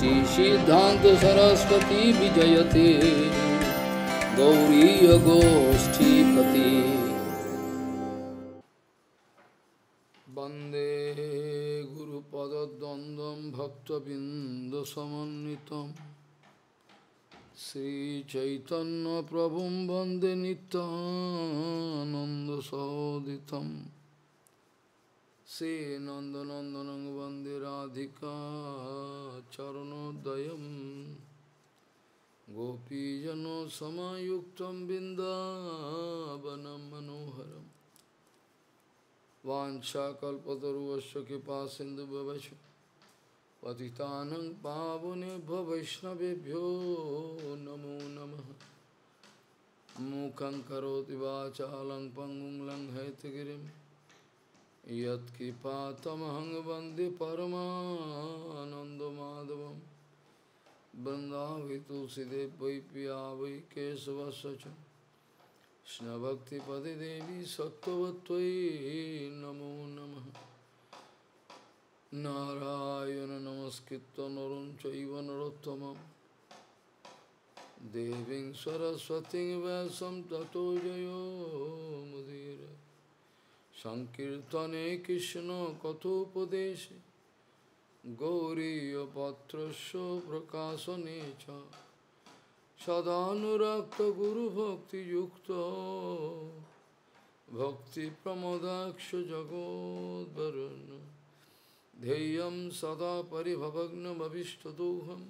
শ্রী সিদ্ধান্ত সরস্বতী বিজয়তে গৌরী গোষ্ঠীপতি বন্দে গুরুপদ্বন্দ্ব গুরুপদ্বন্দ্বম শ্রীচৈতন্য প্রভু বন্দে নিত্যানন্দসোদিতম से नंदनंदनंग वंदे राधिका चरणोदयम गोपीजनो सामुक्त बिंदावन मनोहर वाछाकल्पतरुश कृपा सिंधु भवश पतितान पावने वैष्णवभ्यो नमो नमः मुखं करोति वाचालं पंगुं लंघयत गिरिम् यत्कृपातमहंग वंदे परमाधव वृंदावि तुलसीदेव वै पिया वै केशवश्च कृष्णभक्तिपदे देवी सत्वत्वयि नमो नम नारायण नमस्कृत नर चैव देवी सरस्वती सरस्वतीं वैसं ततो जयो সংকীর্তনে কৃষ্ণ কথোপদেশে গৌরীপত্রস্য প্রকাশনে সদানুরক্ত গুরু ভক্তিযুক্ত চ সদানুরক্ত গুরুভক্তিযুক্ত ভক্তিপ্রমদাক্ষ জগদ্বরণ ध्येयं सदा परिभवग्नमभिष्टदोहं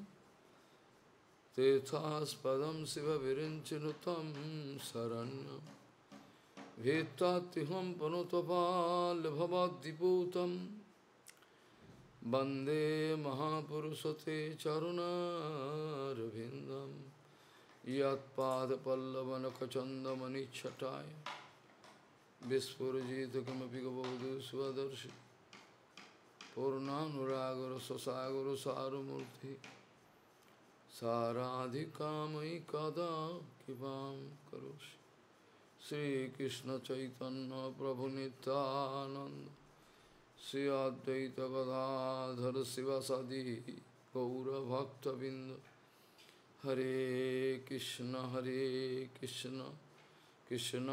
Shiva शिवविरिञ्चिनुतं शरण्यम् Vettatiham panotapal bhavadiputam Bande Mahapurusate Charuna Ravindam Yat Pada Pallavanakachanda Manichataya Vispurajita Kamapigavadu Swadarshi Purnanuraguru Sasaguru Sarumurti Saradhikamai Kada Kivam Karoshi Shrikrishna Chaitanya প্রভু নিত্যানন্দ শ্রী অদ্বৈত গদাধর শিবসাদি গৌরভক্তবৃন্দ হরে কৃষ্ণ হরে কৃষ্ণ কৃষ্ণ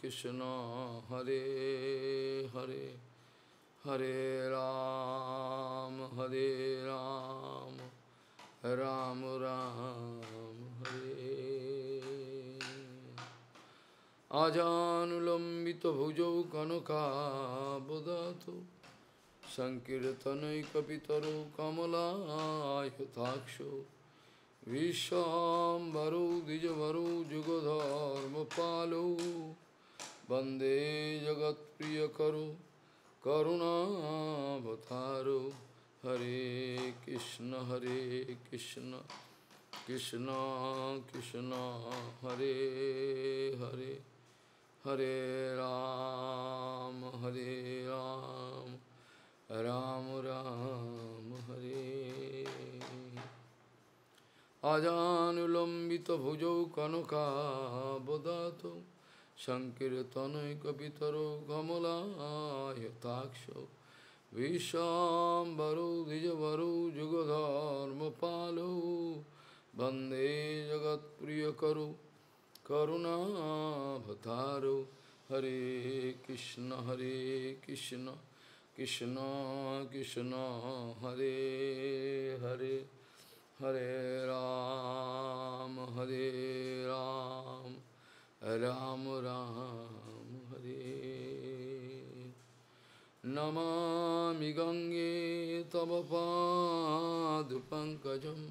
কৃষ্ণ হরে হরে হরে রাম হরে রাম রাম রাম হরে আজানুলম্বিত ভুজৌ কনকাবদাত সংকীর্তনৈকিতর কমলায়ুতাক্ষ বিশ্বম্বরৌ দ্বিজবরৌ যুগধর্ম পালৌ বন্দে জগৎপ্রিয় করু করুণাবতারো হরে কৃষ্ণ হরে কৃষ্ণ কৃষ্ণ কৃষ্ণ হরে হরে হরে রাম হরে রাম রাম রাম হরে আজানুলম্বিত ভুজৌ কনকাবদাত সংকীর্তনৈকিতর কমলায়তাক্ষ বিশ্বাম্বরো যুগধর্ম যুগধর্মপালো বন্দে জগৎপ্রিয় করু करुणाभतारो हरे कृष्ण हरे कृष्ण कृष्ण कृष्ण हरे हरे हरे राम हरे राम राम राम हरे नमा गंगे तव पादपङ्कजम्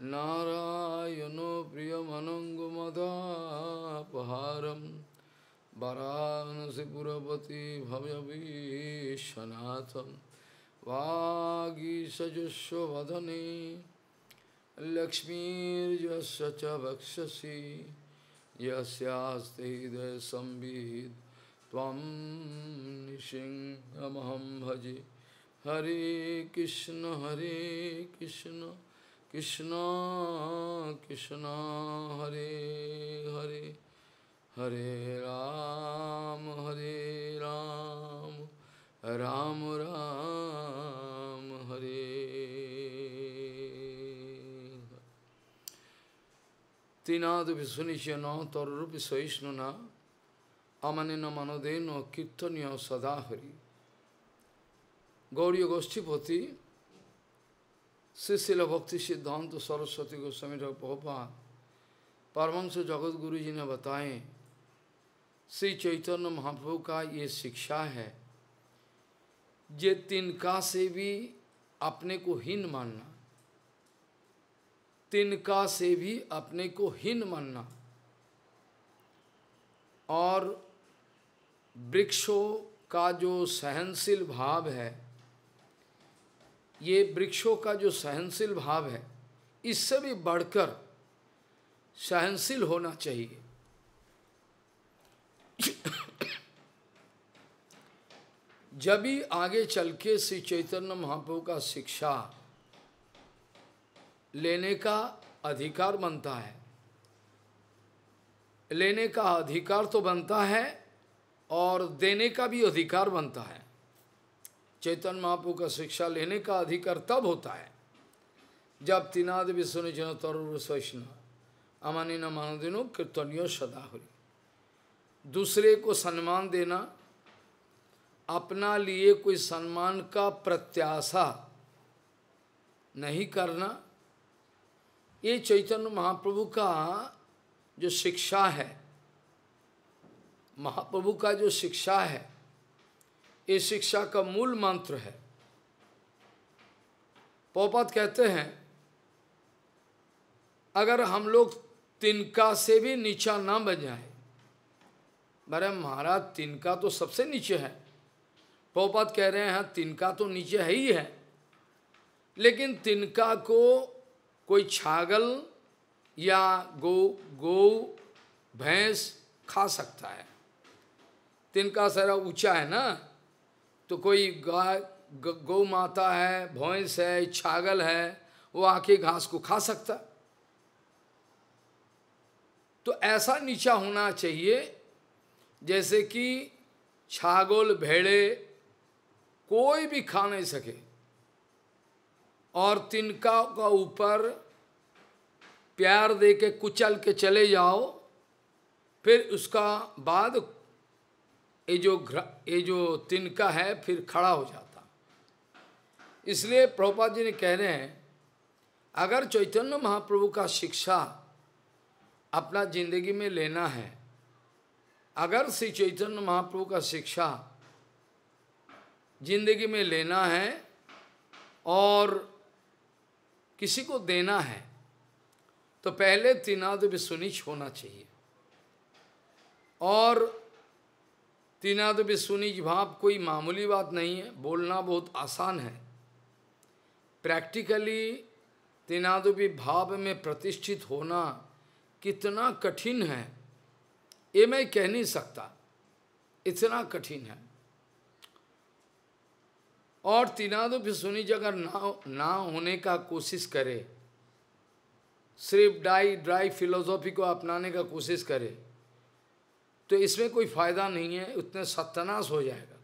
नारायणो प्रियमनङ्गमदापहारं वरानसिपुरपति भव्यवीशनाथं वागीषजुष्वदने लक्ष्मीर्यस्य च वक्षसि यस्यास्ते हृदयसंविद् त्वं निसिंहमहं भजे हरे कृष्ण हरे कृष्ण কৃষ্ণ কৃষ্ণ হরে হরে হরে রাম হরে রাম রাম রাম হরে তিনাদ বিশুনিচ ন তরূপী সহিষ্ণু না আমানে ন মানদে ন কীর্তনীয় সদা Hari Gauri গোষ্ঠীপতি Sisila Bhakti Siddhanta Saraswati Goswami Dr. Prabhupada Paramahansa Jagat Guru जी ने बताए श्री चैतन्य महाप्रभु का ये शिक्षा है जे तिनका से भी अपने को हीन मानना तिनका से भी अपने को हीन मानना और वृक्षों का जो सहनशील भाव है ये वृक्षों का जो सहनशील भाव है इससे भी बढ़कर सहनशील होना चाहिए जब भी आगे चल के श्री चैतन्य महाप्रभु का शिक्षा लेने का अधिकार बनता है लेने का अधिकार तो बनता है और देने का भी अधिकार बनता है चैतन्य महापू का शिक्षा लेने का अधिकार तब होता है जब तिनाद विष्णु जन तरुण स्वैष्ण अमानी न दिनों कीर्तनियो सदा हो दूसरे को सम्मान देना अपना लिए कोई सम्मान का प्रत्याशा नहीं करना ये चैतन्य महाप्रभु का जो शिक्षा है महाप्रभु का जो शिक्षा है इस शिक्षा का मूल मंत्र है पौपात कहते हैं अगर हम लोग तिनका से भी नीचा ना बन जाए बरे महाराज तिनका तो सबसे नीचे है पौपात कह रहे हैं तिनका तो नीचे है ही है लेकिन तिनका को कोई छागल या गौ गौ भैंस खा सकता है तिनका सारा ऊंचा है ना तो कोई गाय गौ माता है भैंस है छागल है वो आके घास को खा सकता तो ऐसा नीचा होना चाहिए जैसे कि छागोल भेड़े कोई भी खा नहीं सके और तिनका का ऊपर प्यार दे के कुचल के चले जाओ फिर उसका बाद ये जो ये जो तिनका है फिर खड़ा हो जाता इसलिए प्रभुपाद जी ने कह रहे हैं अगर चैतन्य महाप्रभु का शिक्षा अपना जिंदगी में लेना है अगर श्री चैतन्य महाप्रभु का शिक्षा जिंदगी में लेना है और किसी को देना है तो पहले भी सुनिश्च होना चाहिए और त्रिनाद विश्वनिज भाव कोई मामूली बात नहीं है बोलना बहुत आसान है प्रैक्टिकली त्रिनादुपी भाव में प्रतिष्ठित होना कितना कठिन है ये मैं कह नहीं सकता इतना कठिन है और भी सुनिज अगर ना ना होने का कोशिश करे सिर्फ डाई ड्राई फिलोसॉफी को अपनाने का कोशिश करे तो इसमें कोई फायदा नहीं है उतने सत्यनाश हो जाएगा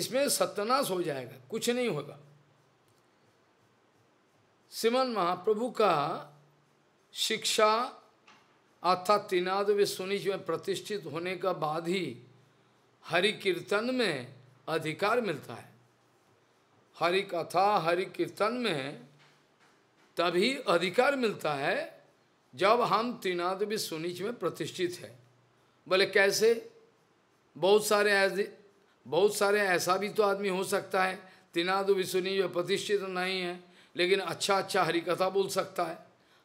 इसमें सत्यनाश हो जाएगा कुछ नहीं होगा सिमन महाप्रभु का शिक्षा अर्थात त्रिनाद विश्वनिज में प्रतिष्ठित होने का बाद ही हरि कीर्तन में अधिकार मिलता है हरि कथा हरि कीर्तन में तभी अधिकार मिलता है जब हम त्रिनाद सुनिच में प्रतिष्ठित है बोले कैसे बहुत सारे ऐसे बहुत सारे ऐसा भी तो आदमी हो सकता है तिनादु विसुनी जो प्रतिष्ठित नहीं है लेकिन अच्छा अच्छा हरिकथा कथा बोल सकता है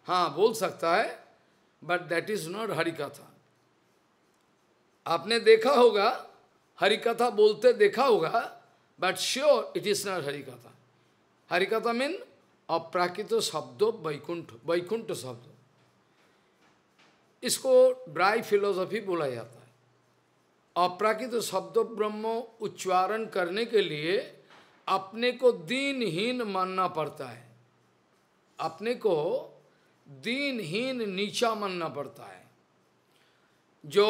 हाँ बोल सकता है but that is not Hari katha आपने देखा होगा हरिकथा कथा बोलते देखा होगा but sure it is not Hari katha Hari कथा मीन अप्राकृत शब्दों वैकुंठ वैकुंठ शब्द इसको ड्राई फिलोसफी बोला जाता है अप्राकृत शब्द ब्रह्म उच्चारण करने के लिए अपने को दीनहीन मानना पड़ता है अपने को दीनहीन नीचा मानना पड़ता है जो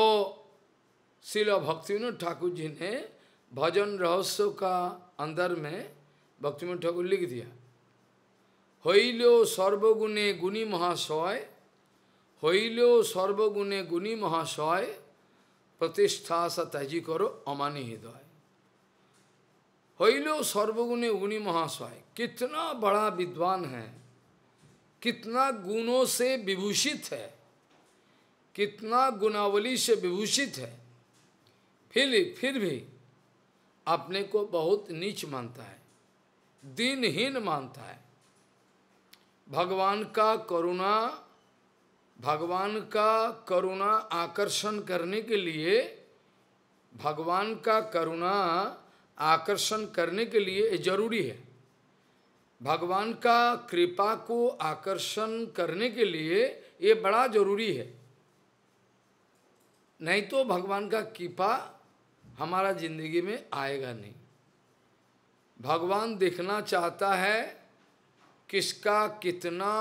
शिला भक्तिविनोद ठाकुर जी ने भजन रहस्य का अंदर में भक्तिविनोद ठाकुर लिख दिया हो सर्वगुणे गुणी महाशय হইলেও সর্বগুণে গুণী মহাশয় প্রতিষ্ঠা সতাজি করো अमानी हृदय হইলেও सर्वगुणे गुणी महाशय कितना बड़ा विद्वान है कितना गुणों से विभूषित है कितना गुणावली से विभूषित है फिर फिर भी अपने को बहुत नीच मानता है दिनहीन मानता है भगवान का करुणा भगवान का करुणा आकर्षण करने के लिए भगवान का करुणा आकर्षण करने के लिए जरूरी है भगवान का कृपा को आकर्षण करने के लिए ये बड़ा जरूरी है नहीं तो भगवान का कृपा हमारा जिंदगी में आएगा नहीं भगवान देखना चाहता है किसका कितना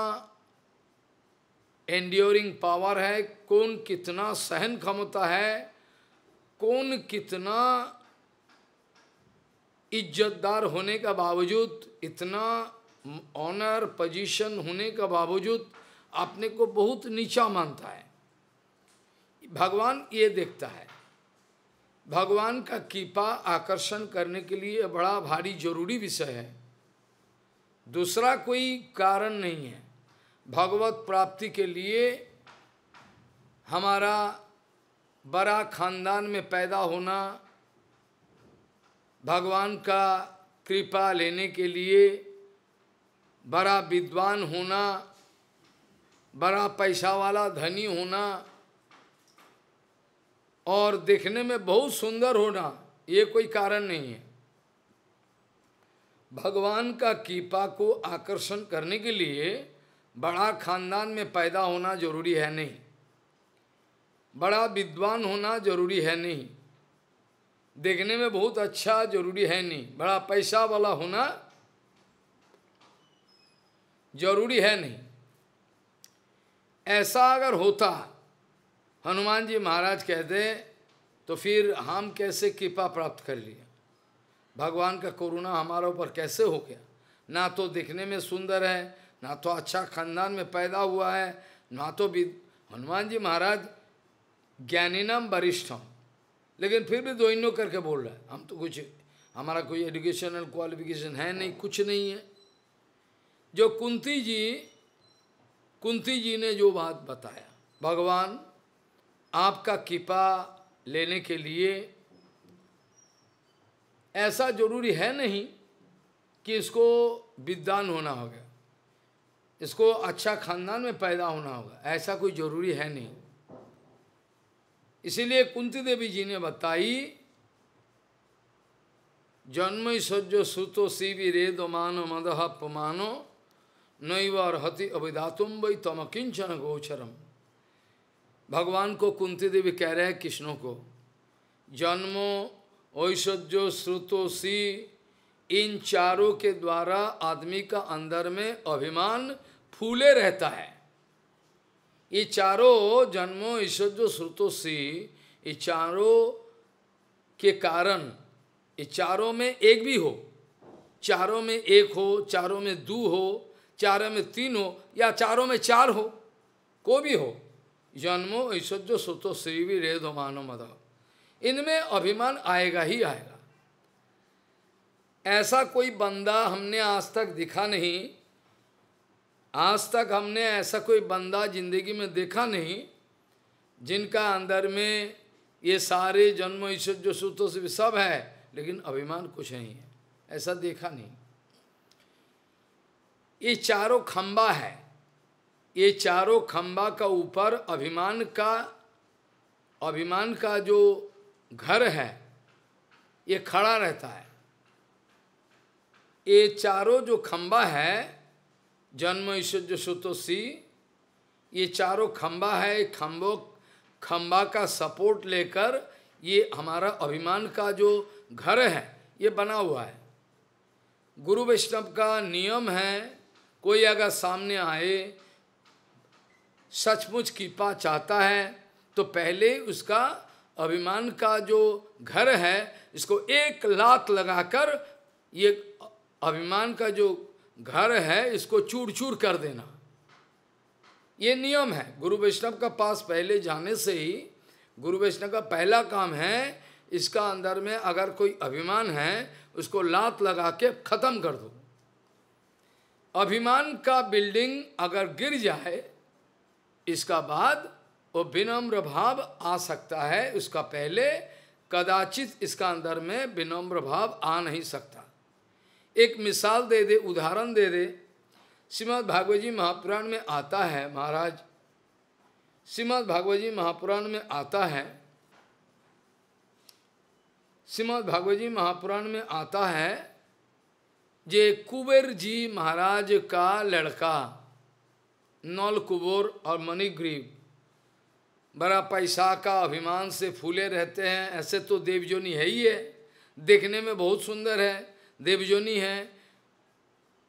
एंड्योरिंग पावर है कौन कितना सहन क्षमता है कौन कितना इज्जतदार होने का बावजूद इतना ऑनर पोजीशन होने का बावजूद अपने को बहुत नीचा मानता है भगवान ये देखता है भगवान का कीपा आकर्षण करने के लिए बड़ा भारी जरूरी विषय है दूसरा कोई कारण नहीं है भगवत प्राप्ति के लिए हमारा बड़ा खानदान में पैदा होना भगवान का कृपा लेने के लिए बड़ा विद्वान होना बड़ा पैसा वाला धनी होना और देखने में बहुत सुंदर होना ये कोई कारण नहीं है भगवान का कृपा को आकर्षण करने के लिए बड़ा खानदान में पैदा होना जरूरी है नहीं बड़ा विद्वान होना जरूरी है नहीं देखने में बहुत अच्छा जरूरी है नहीं बड़ा पैसा वाला होना जरूरी है नहीं ऐसा अगर होता हनुमान जी महाराज कहते तो फिर हम कैसे कृपा प्राप्त कर लिए भगवान का करुणा हमारे ऊपर कैसे हो गया ना तो देखने में सुंदर है ना तो अच्छा खानदान में पैदा हुआ है ना तो हनुमान जी महाराज ज्ञानीनाम वरिष्ठम लेकिन फिर भी इनो करके बोल रहे हैं हम तो कुछ हमारा कोई एजुकेशनल क्वालिफिकेशन है नहीं हाँ। कुछ नहीं है जो कुंती जी कुंती जी ने जो बात बताया भगवान आपका कृपा लेने के लिए ऐसा जरूरी है नहीं कि इसको विद्वान होना होगा इसको अच्छा खानदान में पैदा होना होगा ऐसा कोई जरूरी है नहीं इसीलिए कुंती देवी जी ने बताई जन्म सज्जो सुतो शिवि रेद मानो मदह पमानो नई वर्ति अभिधातुम वही तम किंचन गोचरम भगवान को कुंती देवी कह रहे हैं कृष्णों को जन्मो ऐश्वर्यो श्रुतो सी इन चारों के द्वारा आदमी का अंदर में अभिमान फूले रहता है ये चारों जन्मों ईश्वर स्रोतों से ये चारों के कारण ये चारों में एक भी हो चारों में एक हो चारों में दो हो चारों में तीन हो या चारों में चार हो को भी हो जन्मो जो सुतो श्री भी रेधो मानो मधव इनमें अभिमान आएगा ही आएगा ऐसा कोई बंदा हमने आज तक दिखा नहीं आज तक हमने ऐसा कोई बंदा जिंदगी में देखा नहीं जिनका अंदर में ये सारे जन्म जो सूत्रों से सब है लेकिन अभिमान कुछ नहीं है ऐसा देखा नहीं ये चारों खंबा है ये चारों खंबा का ऊपर अभिमान का अभिमान का जो घर है ये खड़ा रहता है ये चारों जो खंबा है जन्म ईश्वर्य सुतोषी ये चारों खंबा है खम्बो खंबा का सपोर्ट लेकर ये हमारा अभिमान का जो घर है ये बना हुआ है गुरु वैष्णव का नियम है कोई अगर सामने आए सचमुच कृपा चाहता है तो पहले उसका अभिमान का जो घर है इसको एक लात लगाकर ये अभिमान का जो घर है इसको चूर चूर कर देना ये नियम है गुरु वैष्णव का पास पहले जाने से ही गुरु वैष्णव का पहला काम है इसका अंदर में अगर कोई अभिमान है उसको लात लगा के खत्म कर दो अभिमान का बिल्डिंग अगर गिर जाए इसका बाद वो विनम्र भाव आ सकता है उसका पहले कदाचित इसका अंदर में विनम्र भाव आ नहीं सकता एक मिसाल दे दे उदाहरण दे दे श्रीमद भागवत जी महापुराण में आता है महाराज श्रीमद भागवत जी महापुराण में आता है श्रीमद भागवत जी महापुराण में आता है जे कुबेर जी महाराज का लड़का नौल कुबोर और मणिग्रीव बड़ा पैसा का अभिमान से फूले रहते हैं ऐसे तो देवजोनी है ही है देखने में बहुत सुंदर है देवजोनी है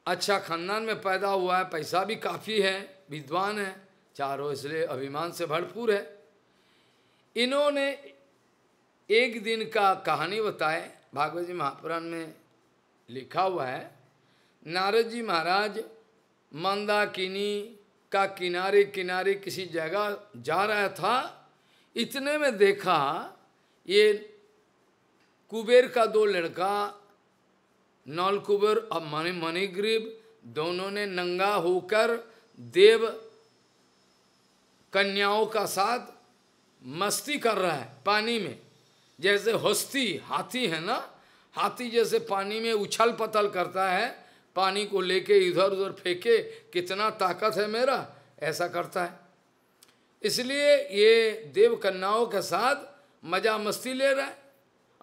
अच्छा खानदान में पैदा हुआ है पैसा भी काफ़ी है विद्वान है चारों इसलिए अभिमान से भरपूर है इन्होंने एक दिन का कहानी बताए भागवत जी महापुराण में लिखा हुआ है नारद जी महाराज मंदाकिनी का किनारे किनारे किसी जगह जा रहा था इतने में देखा ये कुबेर का दो लड़का नलकुबर और मणि मणिग्रीव दोनों ने नंगा होकर देव कन्याओं का साथ मस्ती कर रहा है पानी में जैसे हस्ती हाथी है ना हाथी जैसे पानी में उछल पतल करता है पानी को लेके इधर उधर फेंके कितना ताकत है मेरा ऐसा करता है इसलिए ये देव कन्याओं के साथ मजा मस्ती ले रहा है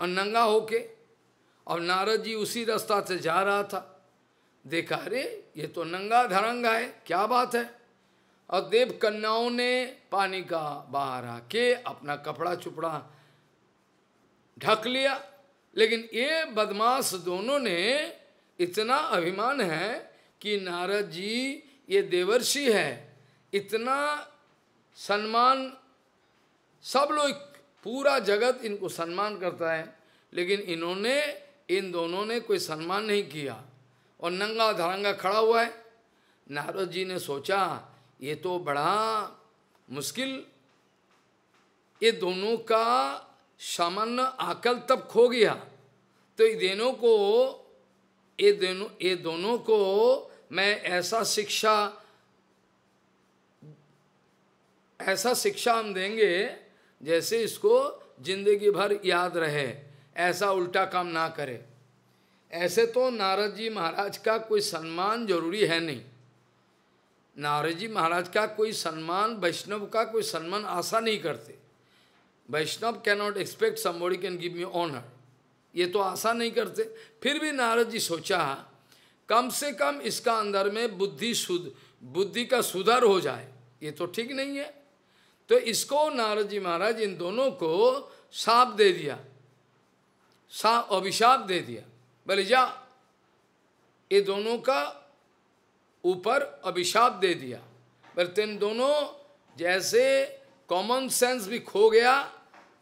और नंगा होके और नारद जी उसी रास्ता से जा रहा था देखा अरे ये तो नंगा धरंगा है क्या बात है और देव कन्याओं ने पानी का बाहर आके अपना कपड़ा चुपड़ा ढक लिया लेकिन ये बदमाश दोनों ने इतना अभिमान है कि नारद जी ये देवर्षि है इतना सम्मान सब लोग पूरा जगत इनको सम्मान करता है लेकिन इन्होंने इन दोनों ने कोई सम्मान नहीं किया और नंगा धरंगा खड़ा हुआ है नारद जी ने सोचा ये तो बड़ा मुश्किल ये दोनों का सामान्य आकल तब खो गया तो ये दोनों को ये दोनों ये दोनों को मैं ऐसा शिक्षा ऐसा शिक्षा हम देंगे जैसे इसको जिंदगी भर याद रहे ऐसा उल्टा काम ना करे ऐसे तो नारद जी महाराज का कोई सम्मान जरूरी है नहीं नारद जी महाराज का कोई सम्मान वैष्णव का कोई सम्मान आशा नहीं करते Vaishnav can not expect somebody can give me honour ये तो आशा नहीं करते फिर भी नारद जी सोचा कम से कम इसका अंदर में बुद्धि शुद्ध बुद्धि का सुधार हो जाए ये तो ठीक नहीं है तो इसको नारद जी महाराज इन दोनों को साप दे दिया सा अभिशाप दे दिया बोले जा ये दोनों का ऊपर अभिशाप दे दिया पर तेन दोनों जैसे कॉमन सेंस भी खो गया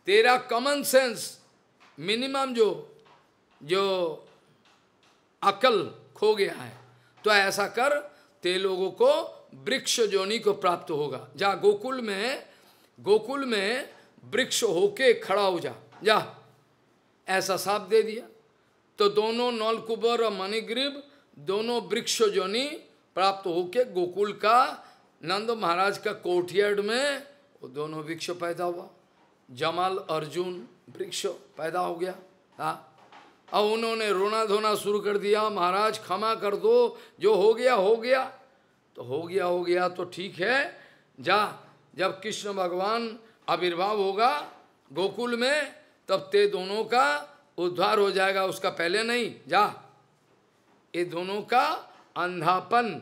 तेरा कॉमन सेंस मिनिमम जो जो अकल खो गया है तो ऐसा कर ते लोगों को वृक्ष जोनी को प्राप्त होगा जा गोकुल में गोकुल में वृक्ष होके खड़ा हो जा जा ऐसा साप दे दिया तो दोनों नलकुबर और मणिग्रीब दोनों वृक्ष जोनी प्राप्त होके गोकुल का नंद महाराज का कोठियड में वो दोनों वृक्ष पैदा हुआ जमाल अर्जुन वृक्ष पैदा हो गया हाँ अब उन्होंने रोना धोना शुरू कर दिया महाराज क्षमा कर दो जो हो गया हो गया तो हो गया हो गया तो ठीक है जा जब कृष्ण भगवान आविर्भाव होगा गोकुल में तब ते दोनों का उद्धार हो जाएगा उसका पहले नहीं जा ये दोनों का अंधापन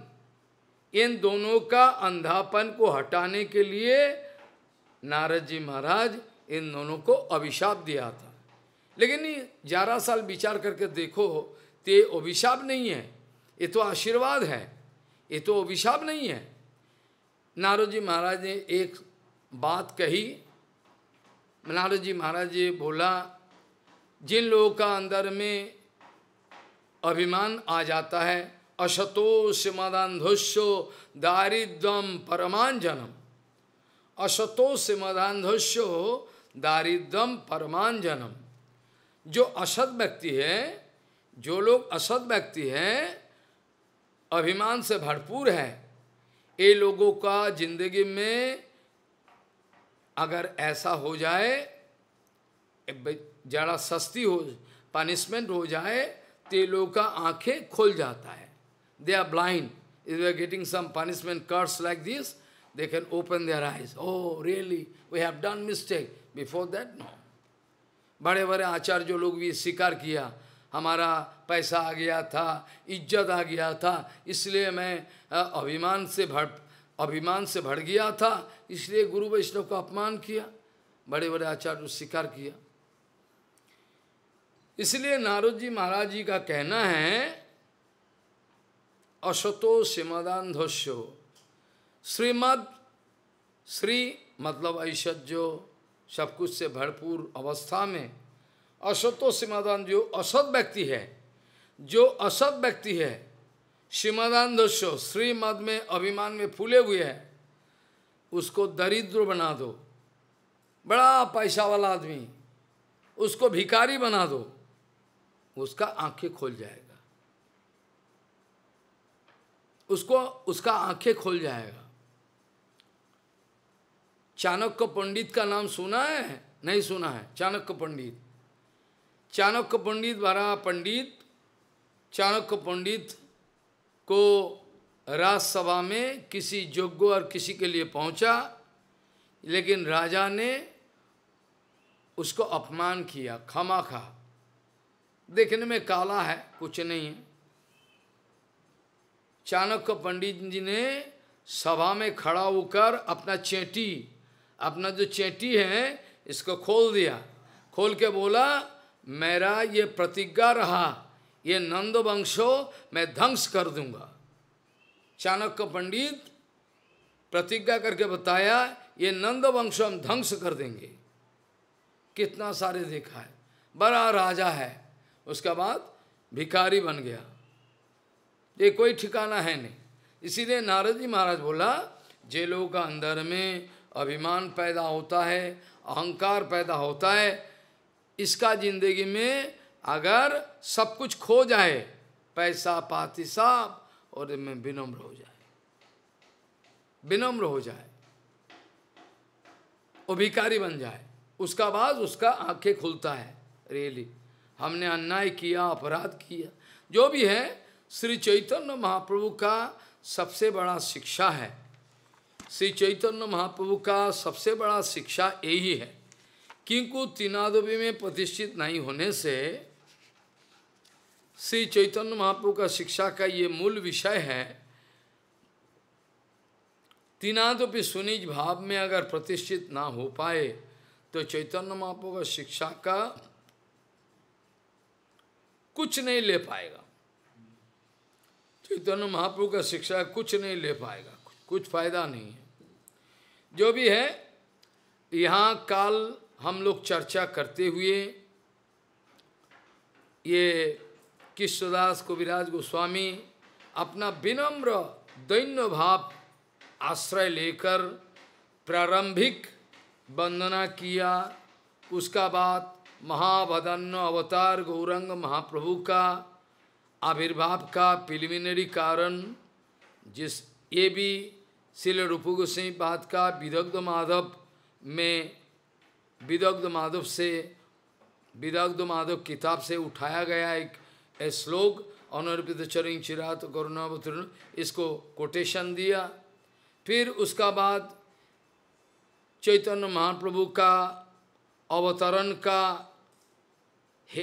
इन दोनों का अंधापन को हटाने के लिए नारद जी महाराज इन दोनों को अभिशाप दिया था लेकिन ग्यारह साल विचार करके देखो तो ये अभिशाप नहीं है ये तो आशीर्वाद है ये तो अभिशाप नहीं है नारद जी महाराज ने एक बात कही मनारद जी महाराज जी बोला जिन लोगों का अंदर में अभिमान आ जाता है दारिद्रम परमान दारिद्वम परमांजनम असतो दारिद्रम दारिद्वम जनम जो असत व्यक्ति है जो लोग असत व्यक्ति हैं अभिमान से भरपूर है ये लोगों का जिंदगी में अगर ऐसा हो जाए जरा सस्ती हो पनिशमेंट हो जाए तो लोग का आंखें खुल जाता है दे आर ब्लाइंड इज वे getting some punishment curse like this they can open their eyes oh really we have done mistake before that no बड़े बड़े आचार्यों लोग भी स्वीकार किया हमारा पैसा आ गया था इज्जत आ गया था इसलिए मैं अभिमान से भर अभिमान से भर गया था इसलिए गुरु वैष्णव का अपमान किया बड़े बड़े आचार्य स्वीकार किया इसलिए नारद जी महाराज जी का कहना है अशतो सिमदानधस्यो श्रीमद श्री मतलब ऐश्वर्य सब कुछ से भरपूर अवस्था में असतो सिमादान जो असत व्यक्ति है जो असत व्यक्ति है श्रीमदान दोषो श्रीमद में अभिमान में फूले हुए हैं उसको दरिद्र बना दो बड़ा पैसा वाला आदमी उसको भिकारी बना दो उसका आंखें खोल जाएगा उसको उसका आंखें खोल जाएगा चाणक्य पंडित का नाम सुना है नहीं सुना है चाणक्य पंडित चाणक्य पंडित बड़ा पंडित चाणक्य पंडित को राजसभा में किसी योग्य और किसी के लिए पहुंचा लेकिन राजा ने उसको अपमान किया खमा खा देखने में काला है कुछ नहीं है चाणक्य पंडित जी ने सभा में खड़ा होकर अपना चेटी अपना जो चेटी है इसको खोल दिया खोल के बोला मेरा ये प्रतिज्ञा रहा ये नंद वंशो मैं ध्वंस कर दूंगा चाणक्य पंडित प्रतिज्ञा करके बताया ये नंद वंशो हम ध्वंस कर देंगे कितना सारे देखा है बड़ा राजा है उसके बाद भिखारी बन गया ये कोई ठिकाना है नहीं इसीलिए नारद जी महाराज बोला जेलों का अंदर में अभिमान पैदा होता है अहंकार पैदा होता है इसका जिंदगी में अगर सब कुछ खो जाए पैसा पाती साफ और मैं विनम्र हो जाए विनम्र हो जाए वो भिकारी बन जाए उसका बाद उसका आंखें खुलता है रियली हमने अन्याय किया अपराध किया जो भी है श्री चैतन्य महाप्रभु का सबसे बड़ा शिक्षा है श्री चैतन्य महाप्रभु का सबसे बड़ा शिक्षा यही है किंकु तीनादोबी में प्रतिष्ठित नहीं होने से श्री चैतन्य महाप्रभु का शिक्षा का ये मूल विषय है तीनादपि सुनिज भाव में अगर प्रतिष्ठित ना हो पाए तो चैतन्य महाप्रभु का शिक्षा का कुछ नहीं ले पाएगा चैतन्य महाप्रभु का शिक्षा कुछ नहीं ले पाएगा कुछ फायदा नहीं है जो भी है यहाँ काल हम लोग चर्चा करते हुए ये कृष्णदास कविराज गोस्वामी अपना विनम्र दैन्य भाव आश्रय लेकर प्रारंभिक वंदना किया उसका बाद महाभदन्न अवतार गौरंग महाप्रभु का आविर्भाव का प्रिलिमिनरी कारण जिस ये भी शिल रूप गोसाई पाद का विदग्ध माधव में विदग्ध माधव से विदग्ध माधव किताब से उठाया गया एक ए श्लोक अनर्पित चरण चिरात करुणावतरण इसको कोटेशन दिया फिर उसका बाद चैतन्य महाप्रभु का अवतरण का हे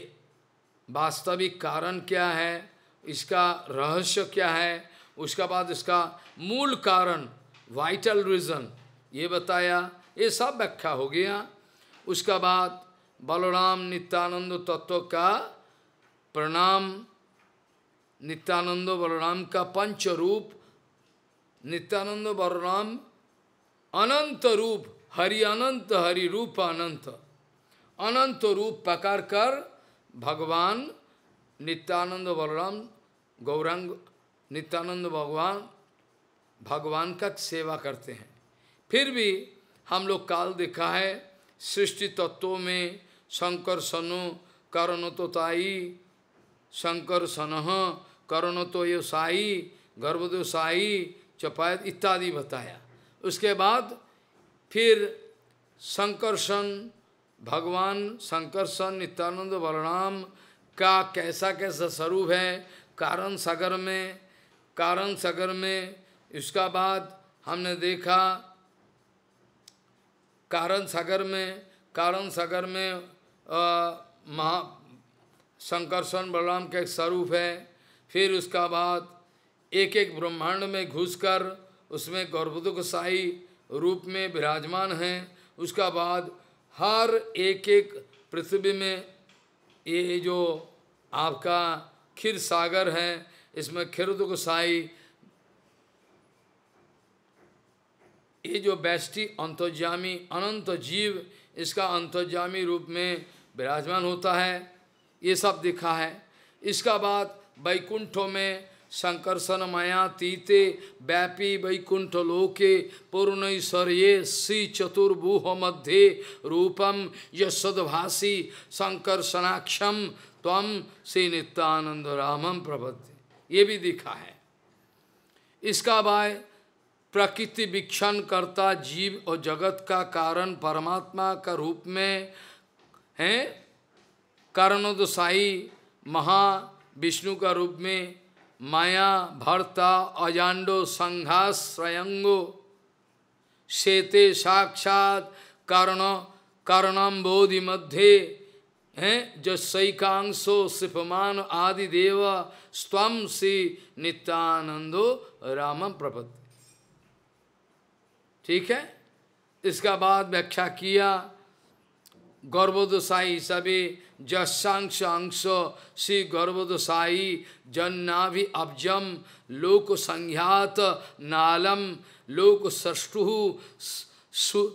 वास्तविक कारण क्या है इसका रहस्य क्या है उसका बाद इसका मूल कारण वाइटल रीज़न ये बताया ये सब व्याख्या हो गया उसका बाद बलराम नित्यानंद तत्व का प्रणाम नित्यानंद बलराम का पंच रूप नित्यानंद बलराम अनंत रूप हरि अनंत हरि रूप अनंत अनंत रूप पकड़ कर भगवान नित्यानंद बलराम गौरंग नित्यानंद भगवान भगवान का सेवा करते हैं फिर भी हम लोग काल देखा है सृष्टि तत्वों में शंकर सनु तोताई शंकर सनह कर्ण तो यो साई गर्भदो साई चपायत इत्यादि बताया उसके बाद फिर सन भगवान सन नित्यानंद बलराम का कैसा कैसा स्वरूप है कारण सागर में कारण सागर में इसका बाद हमने देखा कारण सागर में कारण सागर में आ, महा शंकरसन बलराम का एक स्वरूप है फिर उसका बाद एक एक ब्रह्मांड में घुसकर उसमें गौरवदुख साई रूप में विराजमान हैं उसका बाद हर एक एक पृथ्वी में ये जो आपका खीर सागर है इसमें खिरुदुख ये जो बैष्टि अंतर्जामी अनंत जीव इसका अंतर्जामी रूप में विराजमान होता है ये सब दिखा है इसका बाद वैकुंठों में शंकरसन माया तीते व्यापी वैकुंठ लोके पूर्णश्वर्ये श्री चतुर्भुह मध्य रूपम यशदभाषी संकर्षणाक्षम तम श्री नित्यानंद रामम प्रबद्ध ये भी दिखा है इसका बाय प्रकृति विक्षण करता जीव और जगत का कारण परमात्मा का रूप में है कारण तो साई महा विष्णु का रूप में माया भरता अजांडो संघास स्वयंगो शेते साक्षात कारण बोधि मध्य है जो सैकांशो सिपमान आदि देव स्वम श्री नित्यानंदो राम प्रपद ठीक है इसका बाद व्याख्या किया गौरवोदसाई सभी जसांश अंश श्री गर्भदोसाई जन्नाभि अब्जम लोक संज्ञात नालम लोक सृष्टु सु,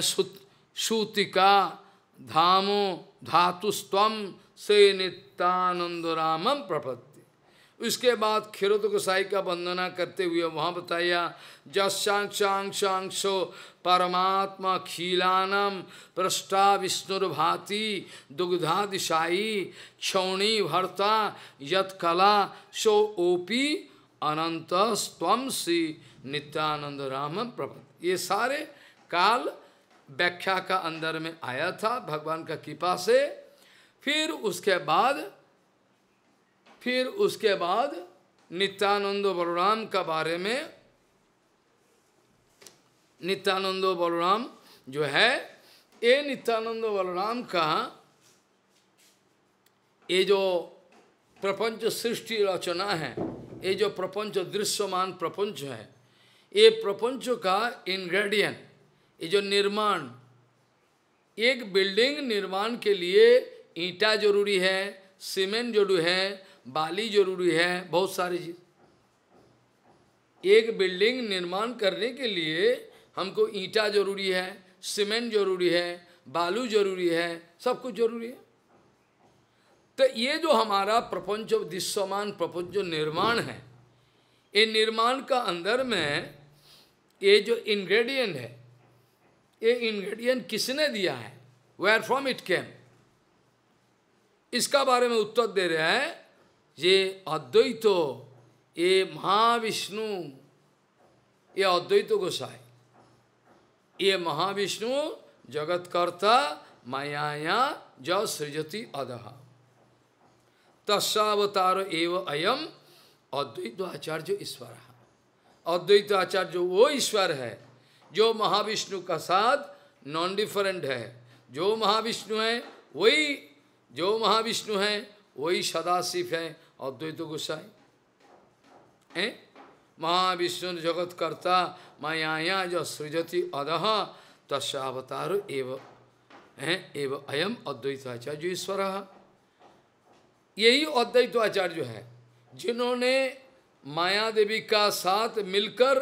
सु, सूतिका धामो धातुस्तम से नित्यानंद रामम प्रपत्ति उसके बाद खिरोत गोसाई का वंदना करते हुए वहाँ बताया जशांग परमात्मा खीलानम पृष्ठा विष्णुर्भाति दुग्धा दिशाई क्षौणी भरता यत्कला सो ओपी अनंत स्व श्री नित्यानंद राम प्रपत ये सारे काल व्याख्या का अंदर में आया था भगवान का कृपा से फिर उसके बाद फिर उसके बाद नित्यानंद बलराम का बारे में नित्यानंद बलराम जो है ये नित्यानंद बलराम का ये जो प्रपंच सृष्टि रचना है ये जो प्रपंच दृश्यमान प्रपंच है ये प्रपंच का इंग्रेडिएंट ये जो निर्माण एक बिल्डिंग निर्माण के लिए ईंटा जरूरी है सीमेंट जरूरी है बाली जरूरी है बहुत सारी चीज एक बिल्डिंग निर्माण करने के लिए हमको ईंटा जरूरी है सीमेंट जरूरी है बालू जरूरी है सब कुछ जरूरी है तो ये जो हमारा प्रपंच दृश्यमान प्रपंच निर्माण है ये निर्माण का अंदर में ये जो इंग्रेडिएंट है ये इंग्रेडिएंट किसने दिया है वेयर फ्रॉम इट केम इसका बारे में उत्तर दे रहे हैं ये अद्वैत ये महाविष्णु ये अद्वैत गोसाई ये महाविष्णु जगतकर्ता माया ज सृजति अदहा तस्वतार एव अयम अद्वैत आचार्य ईश्वर अद्वैत आचार्य वो ईश्वर है जो महाविष्णु का साथ नॉन डिफरेंट है जो महाविष्णु है वही जो महाविष्णु है वही सदाशिव है अद्वैत गोसाई ए महाविष्णु जगत कर्ता माया जो सृजति अदह अवतार एव है एव अयम अद्वैत आचार्य ईश्वर यही अद्वैत आचार्य है जिन्होंने माया देवी का साथ मिलकर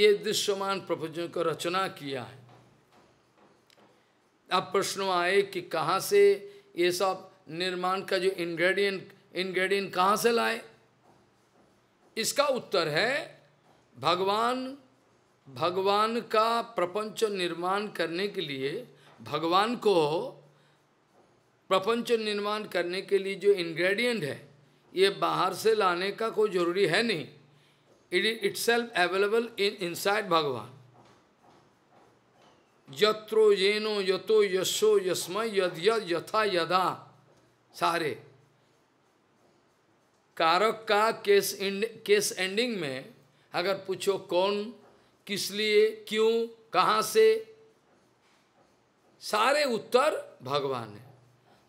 ये दृश्यमान प्रपंचों को रचना किया है अब प्रश्न आए कि कहाँ से ये सब निर्माण का जो इंग्रेडिएंट इनग्रेडिएंट कहाँ से लाए इसका उत्तर है भगवान भगवान का प्रपंच निर्माण करने के लिए भगवान को प्रपंच निर्माण करने के लिए जो इंग्रेडिएंट है ये बाहर से लाने का कोई जरूरी है नहीं it itself available in inside Bhagwan यत्रो येनो यतो यशो यस्मय यद यथा यदा सारे कारक का केस इंड केस एंडिंग में अगर पूछो कौन किस लिए क्यों कहाँ से सारे उत्तर भगवान है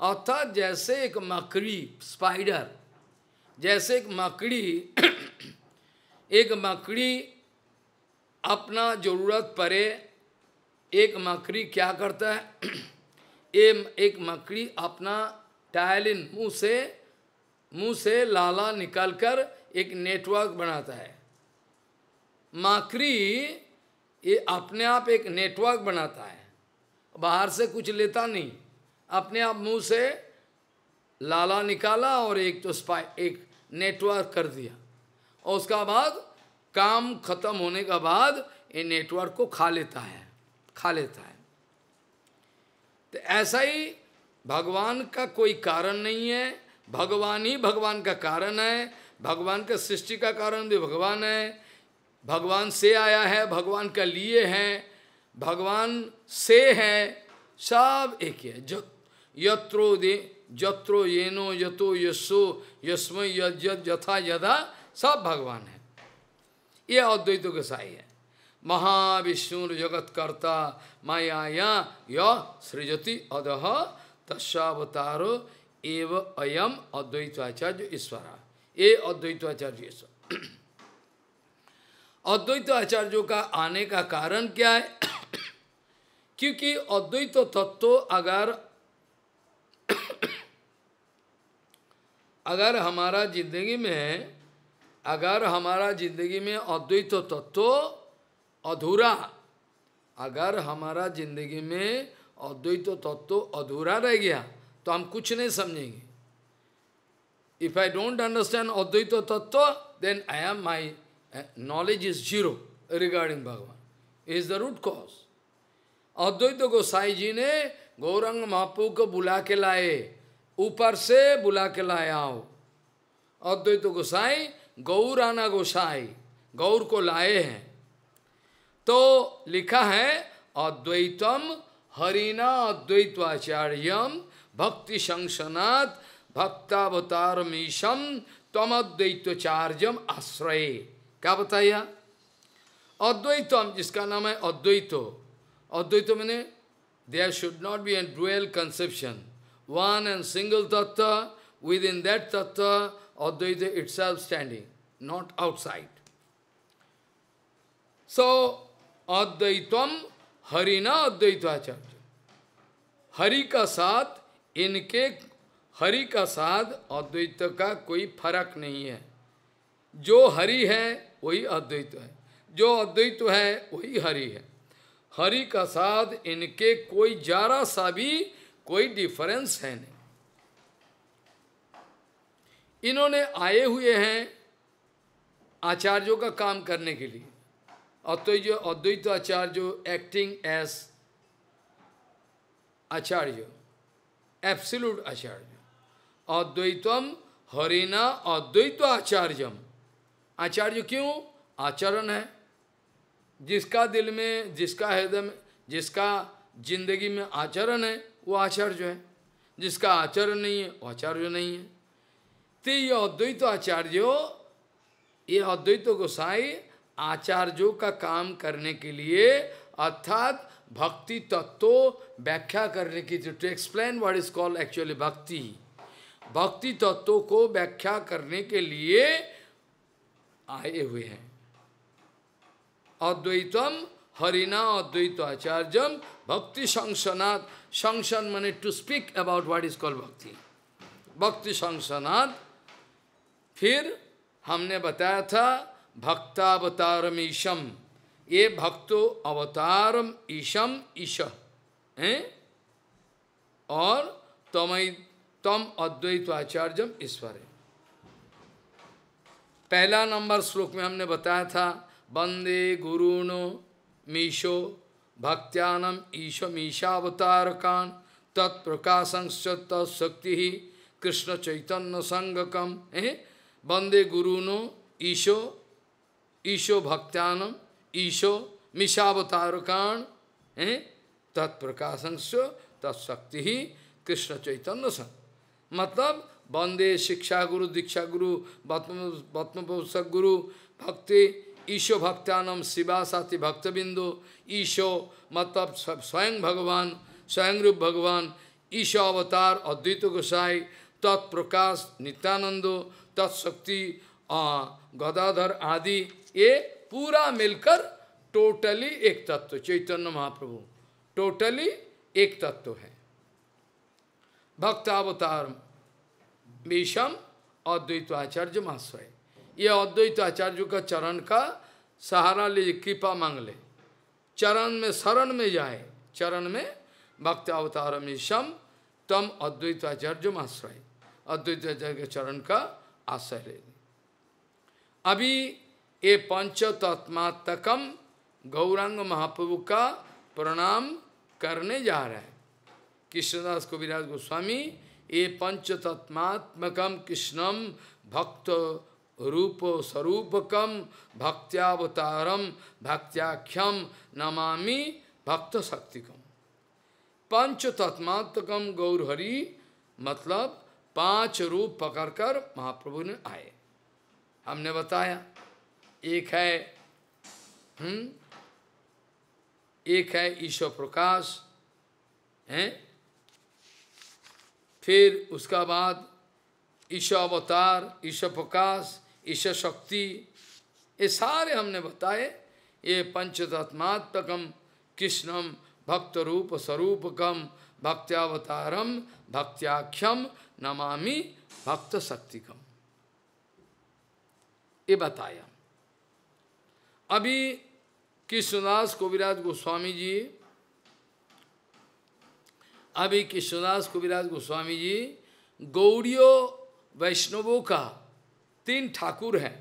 अर्थात जैसे एक मकड़ी स्पाइडर जैसे एक मकड़ी एक मकड़ी अपना जरूरत पड़े एक मकड़ी क्या करता है एम एक मकड़ी अपना टायलिन मुंह से मुंह से लाला निकालकर एक नेटवर्क बनाता है माकरी ये अपने आप एक नेटवर्क बनाता है बाहर से कुछ लेता नहीं अपने आप मुंह से लाला निकाला और एक तो स्पाई एक नेटवर्क कर दिया और उसका बाद काम खत्म होने का बाद ये नेटवर्क को खा लेता है खा लेता है तो ऐसा ही भगवान का कोई कारण नहीं है भगवान ही भगवान का कारण है भगवान का सृष्टि का कारण भी भगवान है भगवान से आया है भगवान का लिए है भगवान से है सब एक है जो यत्रो दे जत्रो येनो यतो यशो यस्मय यथा यदा सब भगवान है ये अद्वैतों के साई है महाविष्णु जगत कर्ता माया या सृजति अदह तस्वतारो एव अयम अद्वैताचार्य ईश्वरा ये अद्वैताचार्य ईश्वर अद्वैत आचार्यों का आने का कारण क्या है क्योंकि अद्वैत तत्व अगर अगर हमारा जिंदगी में अगर हमारा जिंदगी में अद्वैत तत्व अधूरा अगर हमारा जिंदगी में अद्वैत तत्व अधूरा रह गया तो हम कुछ नहीं समझेंगे if I don't understand Advaita tattva then I am my knowledge is zero regarding Bhagwan is the root cause Advaita Gosai ji ने गौरंग महापू को बुला के लाए ऊपर से बुला के लाए आओ अद्वैत गोसाई गौराना गोसाई गौर को लाए हैं तो लिखा है अद्वैतम हरिना अद्वैत आचार्यम भक्ति संसनाथ भक्तावतार मीशम तमद्वैतचार्यम आश्रय क्या बताया अद्वैतम जिसका नाम है अद्वैत अद्वैत मैंने there should not be an dual conception one and single tattva within that tattva Advaita itself standing not outside so अद्वैतम हरि ना अद्वैताचार्य हरि का साथ इनके हरि का साध अद्वैत का कोई फर्क नहीं है जो हरि है वही अद्वैत है जो अद्वैत है वही हरि है हरि का साध इनके कोई जरा सा भी कोई डिफरेंस है नहीं इन्होंने आए हुए हैं आचार्यों का काम करने के लिए अद्वैत जो Advaita Acharya acting as acharya absolute acharya अद्वैतम हरिना अद्वैत आचार्यम आचार्य क्यों आचरण है जिसका दिल में जिसका हृदय में जिसका जिंदगी में आचरण है वो आचार्य है जिसका आचरण नहीं है वो आचार्य नहीं है तो ये अद्वैत आचार्य ये अद्वैत गोसाई आचार्यों का काम करने के लिए अर्थात भक्ति तत्व व्याख्या करने की to explain what is called actually bhakti bhakti तत्व को व्याख्या करने के लिए आए हुए हैं अद्वैतम हरिना अद्वैत आचार्यम भक्ति संसनाथ संसन मने to speak about what is called bhakti bhakti संसनाथ फिर हमने बताया था भक्तावतारमीशम ये भक्तो अवतारम ईशम ईश हैं और तमय तम अद्वैत आचार्य ईश्वर पहला नंबर श्लोक में हमने बताया था वंदे गुरुण मीशो भक्त्यानम मीशावतार कान तत्प्रकाशंश्च तत्शक्ति ही कृष्ण चैतन्य संगकम है वंदे गुरुनो ईशो ईशो भक्त्यानम ईशो मिशावतारकाण तत्प्रकाशंश तत्शक्ति ही कृष्ण चैतन्य सन मतलब वंदे शिक्षा गुरु दीक्षा गुरु पद्मपोषक गुरु भक्ति ईशो भक्तानम शिवा साथी भक्तबिंदु ईशो मतलब स्वयं भगवान स्वयं रूप भगवान ईशो अवतार अद्वैत गोसाई तत्प्रकाश नित्यानंदो तत्शक्ति गदाधर आदि ये पूरा मिलकर टोटली एक तत्व चैतन्य महाप्रभु टोटली एक तत्व है भक्तावतार विषम अद्वैताचार्य महाश्वय ये अद्वैत आचार्य का चरण का सहारा ले कृपा मांग ले चरण में शरण में जाए चरण में भक्त अवतार में शम तम अद्वैत आचार्य आश्रय अद्वैत आचार्य के चरण का आश्रय ले अभी ये पंच तत्मात्कम गौरांग महाप्रभु का प्रणाम करने जा रहे हैं कृष्णदास कविराज गोस्वामी ये पंच तत्मात्मकम कृष्णम भक्त रूप स्वरूपकम भक्त्यावतारम भक्त्याख्यम नमामि भक्त शक्तिकम पंच तत्मात्मकम गौरहरि मतलब पांच रूप पकड़कर महाप्रभु ने आए हमने बताया एक है हम्म एक है ईश्वर प्रकाश हैं फिर उसका बाद ईश्वर अवतार ईश्वर प्रकाश ईश्वर शक्ति ये सारे हमने बताए ये पंचतत्मात्मकम कृष्णम भक्त रूप स्वरूपकम भक्त्यावतारम भक्त्याख्यम नमामि भक्त शक्ति कम ये बताया अभी कृष्णदास कोविराज गोस्वामी जी अभी कृष्णदास कोविराज गोस्वामी जी गौड़ियों वैष्णवों का तीन ठाकुर हैं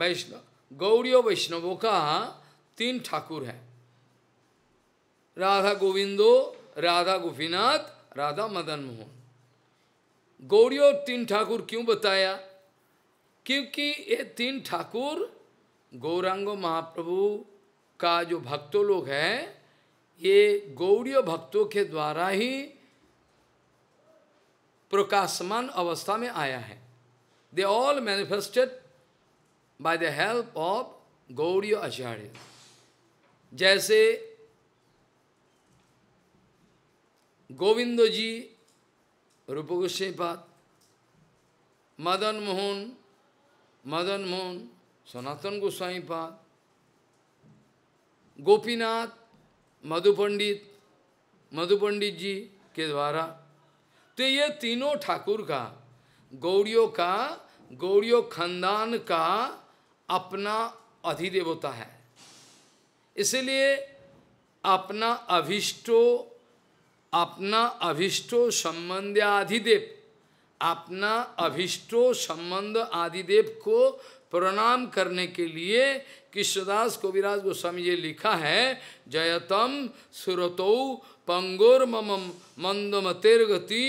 वैष्णव गौड़ियो वैष्णवों का तीन ठाकुर हैं राधा गोविंदो राधा गोपीनाथ राधा मदन मोहन गौड़ियो तीन ठाकुर क्यों बताया क्योंकि ये तीन ठाकुर गौरांग महाप्रभु का जो भक्तों लोग हैं ये गौड़ीय भक्तों के द्वारा ही प्रकाशमान अवस्था में आया है they all manifested by the help of Gaudiya acharya जैसे गोविंद जी रूप गोस्वामीपाद मदन मोहन मदन मोहन सनातन Goswami Pad, गोपीनाथ मधु पंडित मधु पंडित जी के द्वारा तो ये तीनों ठाकुर का गौड़ियों का गौड़ियों खानदान का अपना अधिदेवता है इसलिए अपना अभिष्टो अपना अभिष्टो संबंध आधिदेव अपना अभिष्टो संबंध आदिदेव को प्रणाम करने के लिए कृष्णदास कोविराज गोस्वामी जी लिखा है जयतम सुरत पंगोर मम मंदमतेर गति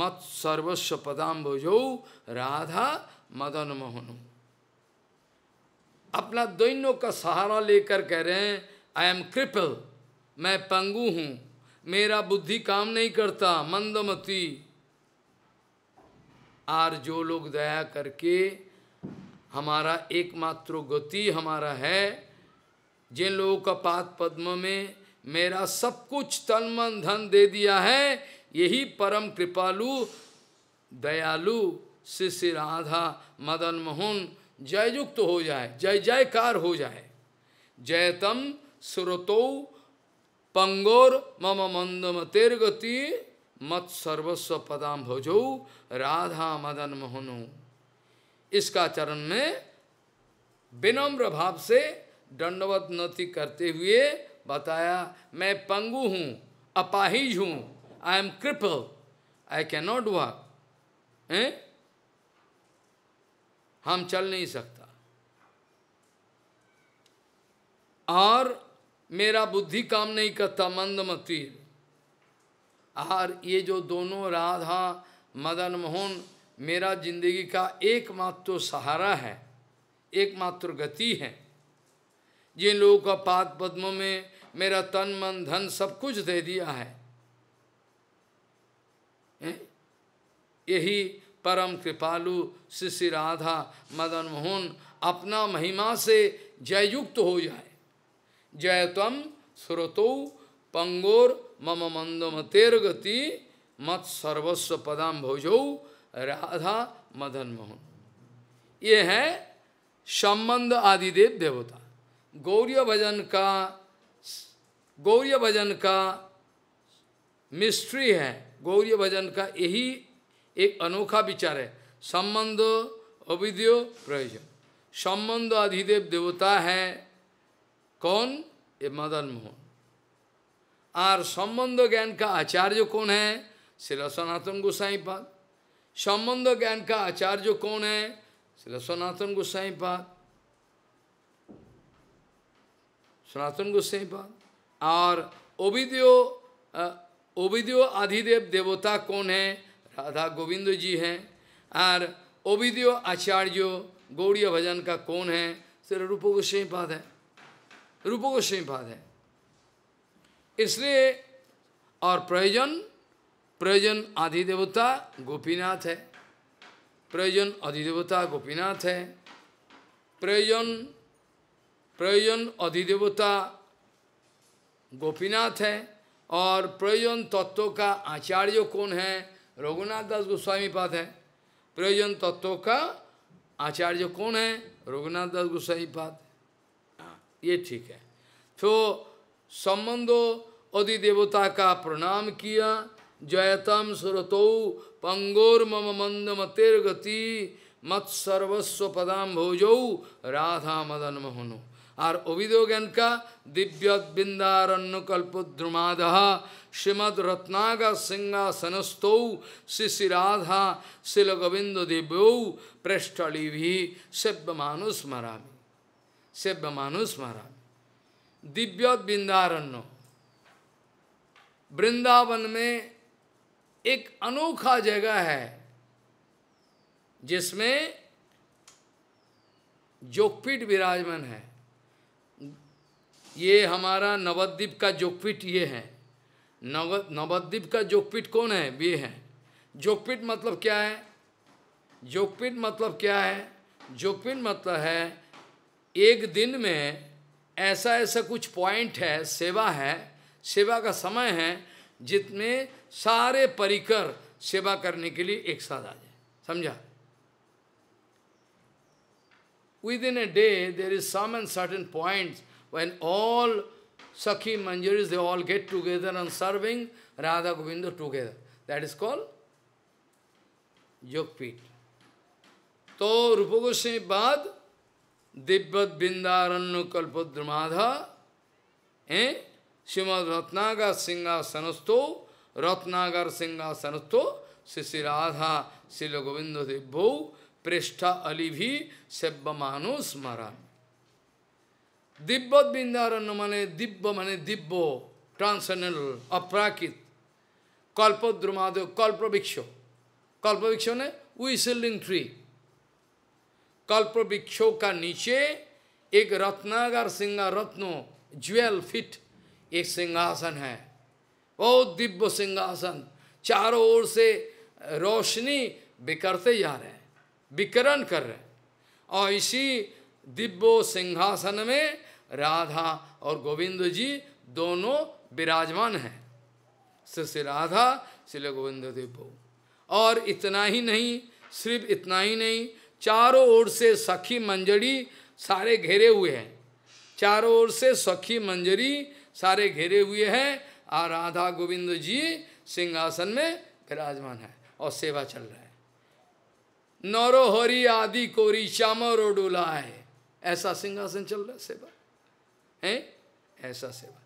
मत सर्वस्व पदाम भोजो राधा मदन मोहन अपना दैन्यों का सहारा लेकर कह रहे हैं आई एम क्रिपल मैं पंगू हूँ मेरा बुद्धि काम नहीं करता मंदमती और जो लोग दया करके हमारा एकमात्र गति हमारा है जिन लोगों का पाद पद्म में मेरा सब कुछ तन मन धन दे दिया है यही परम कृपालु दयालु श्री श्री राधा मदन मोहन जययुक्त तो हो जाए जय जयकार हो जाए जयतम स्रोतो पंगोर मम मंदमतेर गति मत सर्वस्व पदाम भजो राधा मदन मोहनो इसका चरण में विनम्र भाव से दंडवत नति करते हुए बताया मैं पंगु हूँ अपाहिज हूँ I am cripple I can not walk हम चल नहीं सकता और मेरा बुद्धि काम नहीं करता मंद और ये जो दोनों राधा मदन मोहन मेरा जिंदगी का एकमात्र सहारा है एकमात्र गति है जिन लोगों का पाद पद्मों में मेरा तन मन धन सब कुछ दे दिया है यही परम कृपालु श्री राधा मदन मोहन अपना महिमा से जययुक्त हो जाए जय तम स्रोतो पंगोर मम मंदमतेर गति मत सर्वस्व पदाम भोजऊ राधा मदन मोहन ये है संबंध आदिदेव देवता गौरी भजन का गौरी भजन का मिस्ट्री है गौरी भजन का यही एक अनोखा विचार है संबंध अविद्यो प्रयोजन संबंध अधिदेव देवता है कौन ये मदन मोहन और संबंध ज्ञान का आचार्य कौन है श्री सनातन गोसाई पाद संबंध ज्ञान का आचार्य कौन है श्री सनातन गोसाई पाद सनातन गोसाई पाद और ओविद्यो ओबिदियो आधिदेव देवता कौन है राधा गोविंद जी हैं और ओविद्यो आचार्य गौड़ीय भजन का कौन है सिर्फ रूप गोस्वाई पाद है रूप गोस्वाई पाद है इसलिए और प्रयोजन प्रयोजन आदि देवता गोपीनाथ है प्रयोजन अधिदेवता गोपीनाथ है प्रयोजन प्रयोजन अधिदेवता गोपीनाथ है और प्रयोजन तत्व का आचार्य कौन है रघुनाथ दास गोस्वामी पाद है प्रयोजन तत्व का आचार्य कौन है रघुनाथ दास गोस्वामी पाद हाँ, ये ठीक है तो संबंधो अधिदेवता का प्रणाम किया जयतम सुरतौ पंगोर मम मंद मतेर गति मत सर्वस्व पदाम भोजौ राधा मदन मोहनो আর অভিযোগেনকা দিব্যবৃন্দারণ্য কল্পদ্রুমাদ শ্রীমদ রত্নাগা সিংহাসনস্থৌ শ্রী শ্রী রাধা শিলগোবিন্দ দেবৌ প্রেষ্টলিভি সেব্যমানু স্মরামি সেব্যমানু স্মরামি দিব্যবৃন্দারণ্য वृंदावन में एक अनोखा जगह है जिसमें जोगपीठ विराजमान है ये हमारा नवद्वीप का जोगपीठ ये है नव नवद्वीप का जोगपीठ कौन है वे हैं जोगपीठ मतलब क्या है जोगपीठ मतलब क्या है जोगपीठ मतलब है एक दिन में ऐसा ऐसा कुछ पॉइंट है सेवा है सेवा का समय है जिसमें सारे परिकर सेवा करने के लिए एक साथ आ जाए समझा within a day there is some and certain point when all sakhi manjari is they all get together and serving Radha Govind together that is call Yogpeeth तो रूप गोस्वी बाद दिव्य बिंदारण्य कल्पद्र श्रीमद रत्नागर सिंहासनस्थो रत्नागर सिंहासनस्थो श्री श्री राधा श्री गोविंद देवो पृष्ठा अली भी सेव्यमानो स्मरण दिव्य बिंदारण्य माने दिव्य माने दिव्य ट्रांसनल अप्राकृत कल्पद्रुमादो कल्पवृक्ष कल्पवृक्ष ने विसलिंग ट्री कल्पवृक्षों का नीचे एक रत्नागर सिंगा रत्नो ज्वेल फिट एक सिंहासन है बहुत दिव्य सिंहासन चारों ओर से रोशनी बिकरते जा रहे हैं विकरण कर रहे हैं और इसी दिव्य सिंहासन में राधा और गोविंद जी दोनों विराजमान हैं श्री राधा श्री गोविंद देव और इतना ही नहीं सिर्फ इतना ही नहीं चारों ओर से सखी मंजरी सारे घेरे हुए हैं चारों ओर से सखी मंजरी सारे घेरे हुए हैं और राधा गोविंद जी सिंहासन में विराजमान है और सेवा चल रहा है नौरो हरि आदि कोरी श्यामर डुलाए ऐसा सिंहासन चल रहा है सेवा है ऐसा सेवा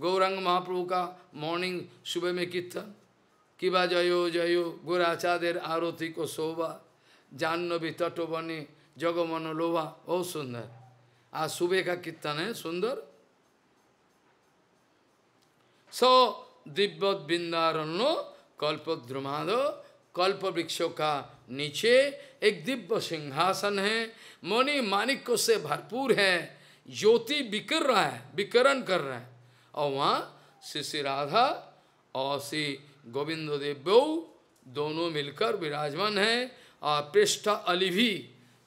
गौरंग महाप्रभु का मॉर्निंग सुबह में कीर्तन किबा जयो जयो देर आरोति को शोभा जाह्नवी जगो जगमन लोभा बहुत सुंदर आज सुबह का कीर्तन है सुंदर सो Dibbat Bindaranno कल्प Drumado कल्प वृक्षों का नीचे एक दिव्य सिंहासन है मणि मानिक से भरपूर है ज्योति बिकर रहा है विकरण कर रहा है और वहाँ श्री श्री राधा और श्री गोविंद देव दोनों मिलकर विराजमान है और पृष्ठा अलिभी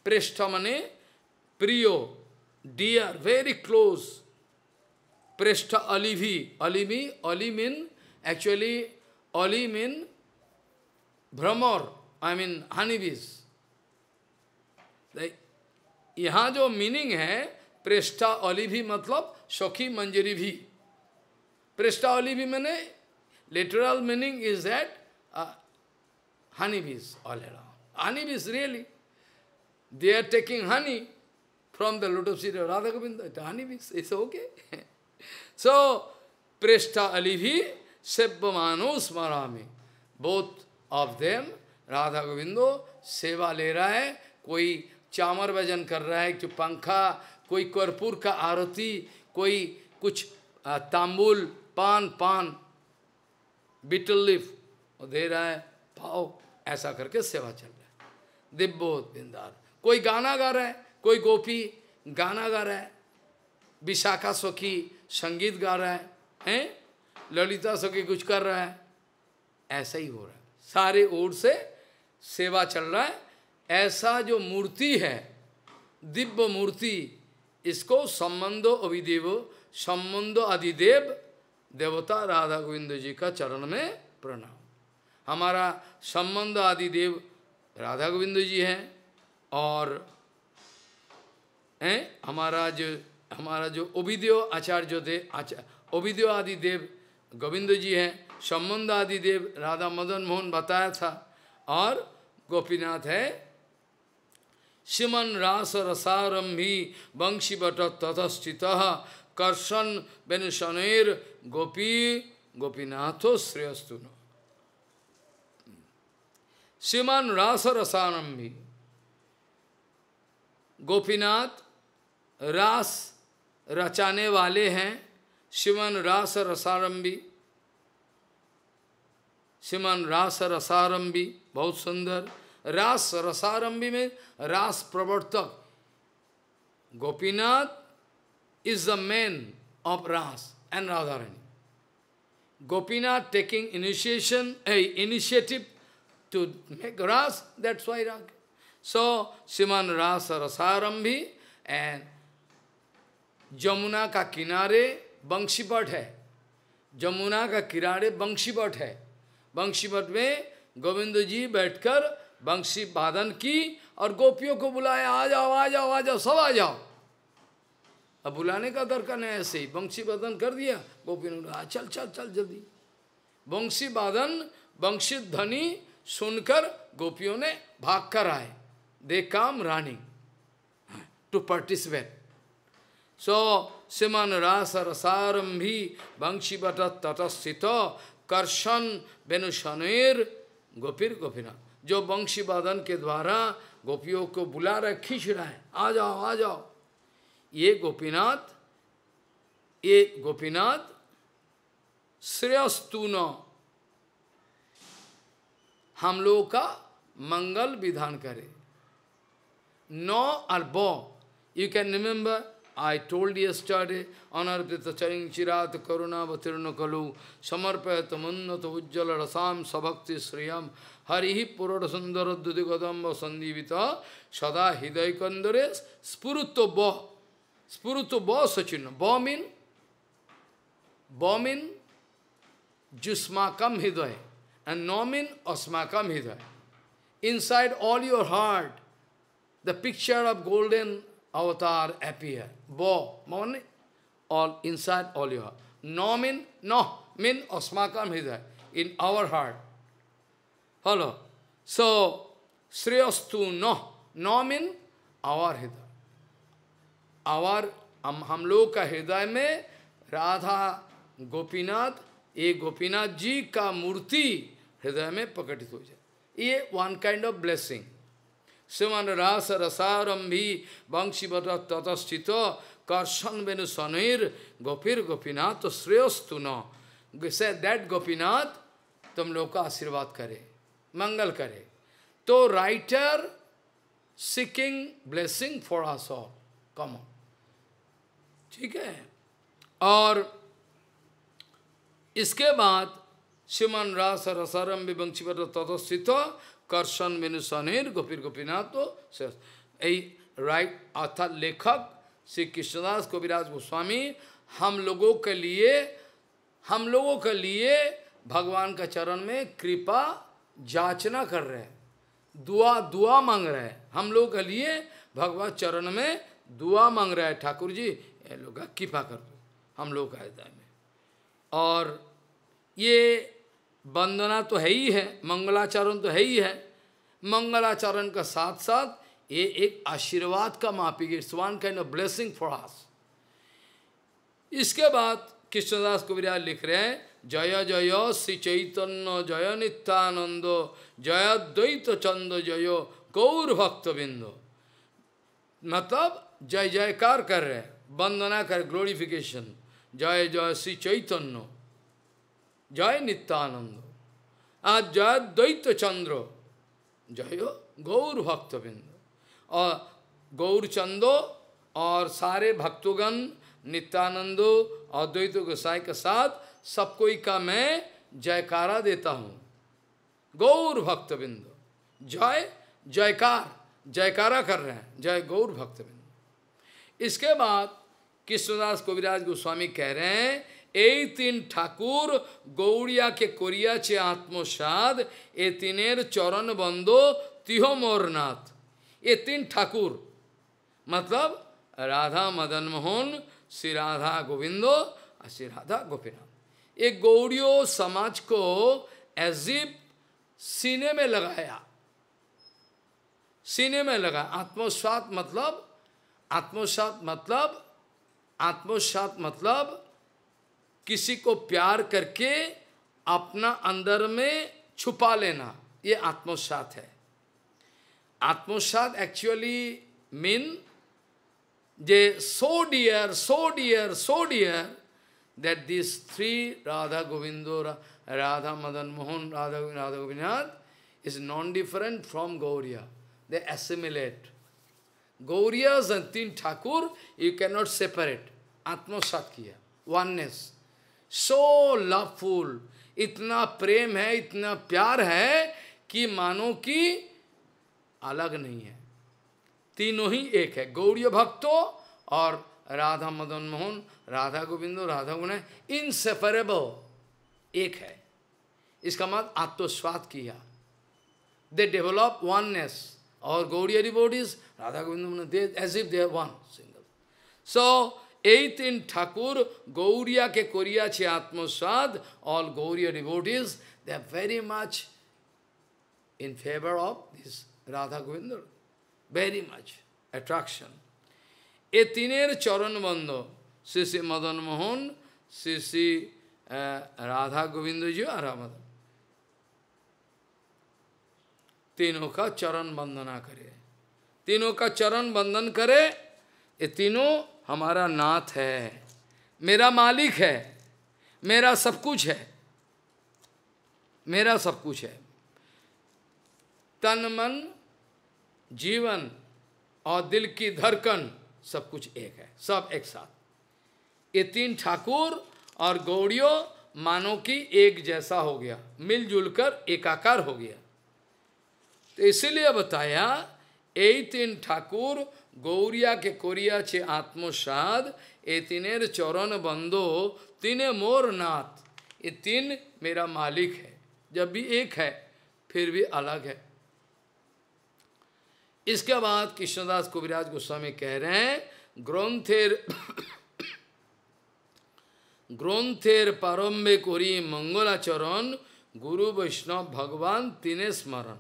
पृष्ठ मने प्रियो dear very close Preshta Alivi. Alivi, Ali mean, actually, Ali mean भ्रमर आई मीन हनीबीज यहाँ जो मीनिंग है प्रेष्ठा ओलिवी मतलब शौकी मंजरी भी प्रेष्ठा ओलिवी मैंने literal meaning is that honeybees all around honeybees really they are taking honey from the lot of Radha Govind honeybees it's okay So, Preshta Alivi Sebbamano Smarami. Both of them Radha Govinda सेवा ले रहा है कोई चामर वजन कर रहा है कि पंखा कोई कर्पूर का आरती कोई कुछ तांबुल पान पान बिटल लिफ दे रहा है पाओ ऐसा करके सेवा चल रहा है दिव्योत बिंदार कोई गाना गा रहा है कोई गोपी गाना गा रहा है विशाखा सखी संगीत गा रहा है हैं ललिता सके कुछ कर रहा है ऐसा ही हो रहा है सारे ओर से सेवा चल रहा है ऐसा जो मूर्ति है दिव्य मूर्ति इसको संबंधो अभिदेव संबंधो अधिदेव देवता राधा गोविंद जी का चरण में प्रणाम हमारा संबंध आदिदेव राधा गोविंद जी हैं और हैं हमारा जो हमारा जो ओबिदेव आचार्य जो थे आचार ओबिद्यो आदि देव गोविंद जी हैं सम्बन्ध आदि देव राधा मदन मोहन बताया था और गोपीनाथ है सिमन रास रसारंभी वंशी बट तथस्थित कर्षण शनेर गोपी गोपीनाथो श्रेयस्तु सिमन रास रसारंभी गोपीनाथ रास रचाने वाले हैं शिवन रास रसारंभी शिवन रास रसारंभी बहुत सुंदर रास रसारंभी में रास प्रवर्तक Gopinath is the man of raas and Radharani Gopinath taking initiation a initiative to make raas that's why raag so Sivan रास रसारंभी एंड जमुना का किनारे बंशीपट है जमुना का किनारे बंशीपट है बंशीपट में गोविंद जी बैठकर बंशी वादन की और गोपियों को बुलाया आ जाओ आ जाओ आ जाओ सब आ जाओ अब बुलाने का दरकार नहीं ऐसे ही बंशी वादन कर दिया गोपियों ने कहा चल चल चल जल्दी बंशी वादन बंशी ध्वनि सुनकर गोपियों ने भाग कर आए दे काम रानी हाँ, to participate So, Siman Rasa Rasarambhi Bangshivata Tatasthita Karshan Venushanir Gopir Gopina. जो बंशी वादन के द्वारा गोपियों को बुला रहा है खींच रहा है आ जाओ आ जाओ ये गोपीनाथ ये गोपीनाथ श्रेयस्तु न हम लोगों का मंगल विधान करे नौ और बो you can remember I told yesterday, anarpita charing chirat karuna vatirna kalu, samarpayata munnata ujjala rasam sabhakti sriyam, harihi purata sundara dudigadamba sandivita, sada hidai kandares, spuruto bo, spuruto bo sachina, Bomin, bomin bo mean, jusmakam hidai, and no mean, osmakam hidai. Inside all your heart, the picture of golden avatar appear. Bo, maune, all inside all your heart. No mean, no, mean asmakam hidaya, in our heart. Hello. So, sriyastu no, no mean our hidaya. Our, हम हम लोग का हृदय में राधा गोपीनाथ ये गोपीनाथ जी का मूर्ति हृदय में प्रकटित हो जाए ये वन काइंड ऑफ ब्लेसिंग सुमन रास रसारम्भी वंशीवत ततस्थित कर्षण बेनु स्वनिर गोपीर गोपीनाथ श्रेयस्तु न दैट गोपीनाथ तुम लोग का आशीर्वाद करे मंगल करे तो writer seeking blessing for us all come ठीक है और इसके बाद सुमन रास रसारम्भी वंशीवत ततस्थित कर्षण मेनु सनेर गोपीर गोपीनाथ तो यही राइट अर्थात लेखक श्री कृष्णदास कविराज गोस्वामी हम लोगों के लिए हम लोगों के लिए भगवान का चरण में कृपा जाचना कर रहे हैं दुआ दुआ मांग रहे हैं हम लोगों के लिए भगवान चरण में दुआ मांग रहे हैं ठाकुर जी ये लोग का कृपा कर दो हम लोग का हृदय में और ये वंदना तो है ही है मंगलाचरण तो है ही है मंगलाचरण का साथ साथ ये एक आशीर्वाद का मापी गई स्वान kind of blessing for us इसके बाद कृष्णदास कबिराज लिख रहे हैं जय जय श्री चैतन्य जय नित्यानंद जय द्वैत चंद जय गौर भक्त बिंदो मतलब जय जयकार कर रहे हैं वंदना कर ग्लोरिफिकेशन जय जय श्री चैतन्य जय नित्यानंद आज जय द्वैत चंद्र जय गौर गौर भक्तबिंद और गौर चंदो और सारे भक्तगण नित्यानंदो और द्वैत गोसाई के साथ सब कोई का मैं जयकारा देता हूँ गौर भक्तबिंद जय जयकार जयकारा कर रहे हैं जय गौर भक्तबिंद इसके बाद कृष्णदास कविराज गोस्वामी कह रहे हैं तीन ठाकुर गौड़िया के ঠাকুর चे आत्मसाद ए तीन चरण बंद तिह मोरनाथ ये तीन ठाकुर मतलब राधा मदन मोहन श्री राधा गोविंदो और श्री राधा गोपीनाथ ये गौड़ियों समाज को एजिप सीने में लगाया सीने में लगा आत्मसात मतलब आत्मसात मतलब आत्मसात मतलब किसी को प्यार करके अपना अंदर में छुपा लेना ये आत्मसात है आत्मसात एक्चुअली मीन जे so dear so dear so dear that this three Radha Govinda Radha Madan Mohan Radha Radha Govind is non different from Gaudiya they assimilate Gaudiya Jatin Thakur you can not separate आत्मसात किया वननेस सो लवफुल इतना प्रेम है इतना प्यार है कि मानो कि अलग नहीं है तीनों ही एक है गौरी भक्तों और राधा मदन मोहन राधा गोविंदो राधा गुण इनसेपरेबल एक है इसका मत आत्मस्वाद किया दे डेवलप वननेस और गौरी bodies Radha Govind as if they one single so Eighteen in Thakur, Gauriya ke Koriya che Atmasad, all Gauriya devotees, they are very much in favor of this Radha Govinda. Very much attraction. Eighteen charan bandho, Sri Madan Mohan, Sri uh, Radha Govinda ji or Ramadan. तीनों का चरण वंदना करे तीनों का चरण वंदन करे ये तीनों हमारा नाथ है मेरा मालिक है मेरा सब कुछ है मेरा सब कुछ है तन मन जीवन और दिल की धड़कन सब कुछ एक है सब एक साथ ये तीन ठाकुर और गौड़ियों मानो की एक जैसा हो गया मिलजुल कर एकाकार हो गया तो इसीलिए बताया यही तीन ठाकुर गौरिया के कोरिया छे आत्मसाद ए तीनेर चरण बंदो तीने मोर नाथ ये तीन मेरा मालिक है जब भी एक है फिर भी अलग है इसके बाद कृष्णदास कुराज गोस्वामी कह रहे हैं ग्रंथेर ग्रंथेर प्रारंभे कोरी मंगलाचरण गुरु वैष्णव भगवान तीने स्मरण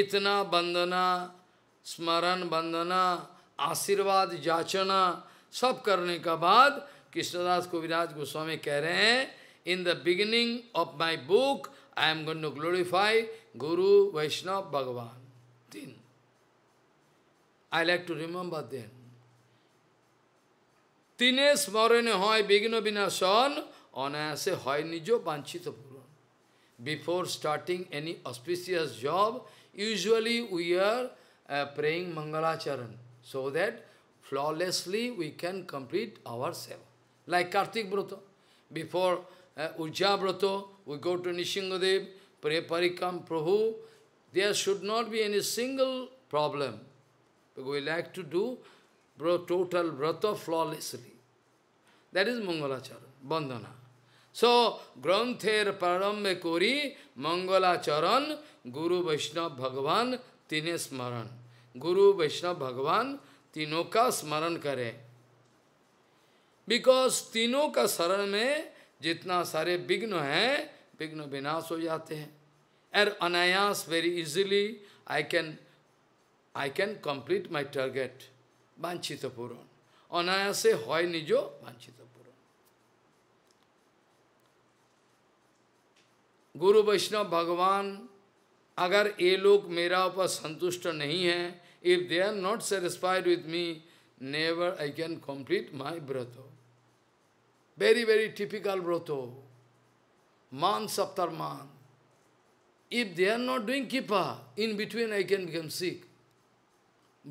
इतना वंदना स्मरण वंदना आशीर्वाद जाचना सब करने का बाद कृष्णदास विराज गोस्वामी कह रहे हैं in the beginning of my book I am going to glorify guru Vaishnav Bhagwan तीन I like to remember then तीने स्मरण হয় विघ्न बिना सन হয় निजो বাঞ্ছিত पूरण before starting any auspicious job usually we are Uh, praying praying Mangalacharan, so that flawlessly we can complete our seva. Like Kartik Vrata. Before uh, Ujja we go to Nishingadev, pray Parikam Prabhu. There should not be any single problem. We like to do total Vrata flawlessly. That is Mangalacharan, Bandhana. So, Granther Parambe Kori, Mangalacharan, Guru Vaishnava Bhagavan, तीन स्मरण गुरु वैष्णव भगवान तीनों का स्मरण करें because तीनों का शरण में जितना सारे विघ्न हैं विघ्न विनाश हो जाते हैं एर अनायास very easily I can I can complete my target वांछित पूर्ण अनायास से हो निजो वांछित पूर्ण गुरु वैष्णव भगवान अगर ये लोग मेरा ऊपर संतुष्ट नहीं है if they are not satisfied with me never I can complete my व्रतो वेरी वेरी टिपिकल हो मान अफ्तर मान if they are not doing kripa in between I can become sick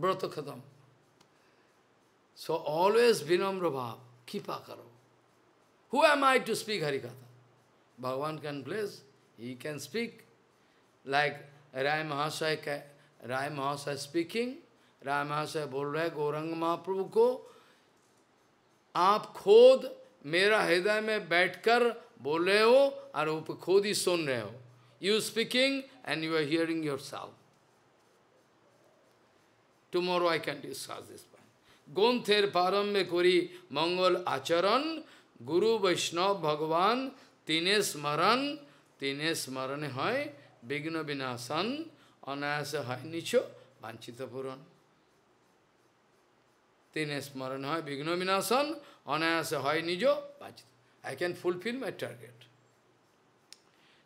व्रत खत्म सो ऑलवेज विनम्र भाव कीपा करो who am I to speak Harikatha Bhagwan can place he can speak like Rai Mahasaya, Rai Mahasaya speaking, Rai Mahasaya बोल रहे गौरंग महाप्रभु को आप खुद मेरा हृदय में बैठकर बोल रहे हो और आप खुद ही सुन रहे हो you speaking and you are hearing yourself tomorrow I can discuss this point गोमथेर प्रारंभ करी मंगल आचरण गुरु वैष्णव भगवान तीने स्मरण तीने स्मरण है Vigna Vinasan, Anayasa Hainicho, banchita Puran. Tine smaran hai, Vigna Vinasan, Anayasa Hainijo, banchita." I can fulfill my target.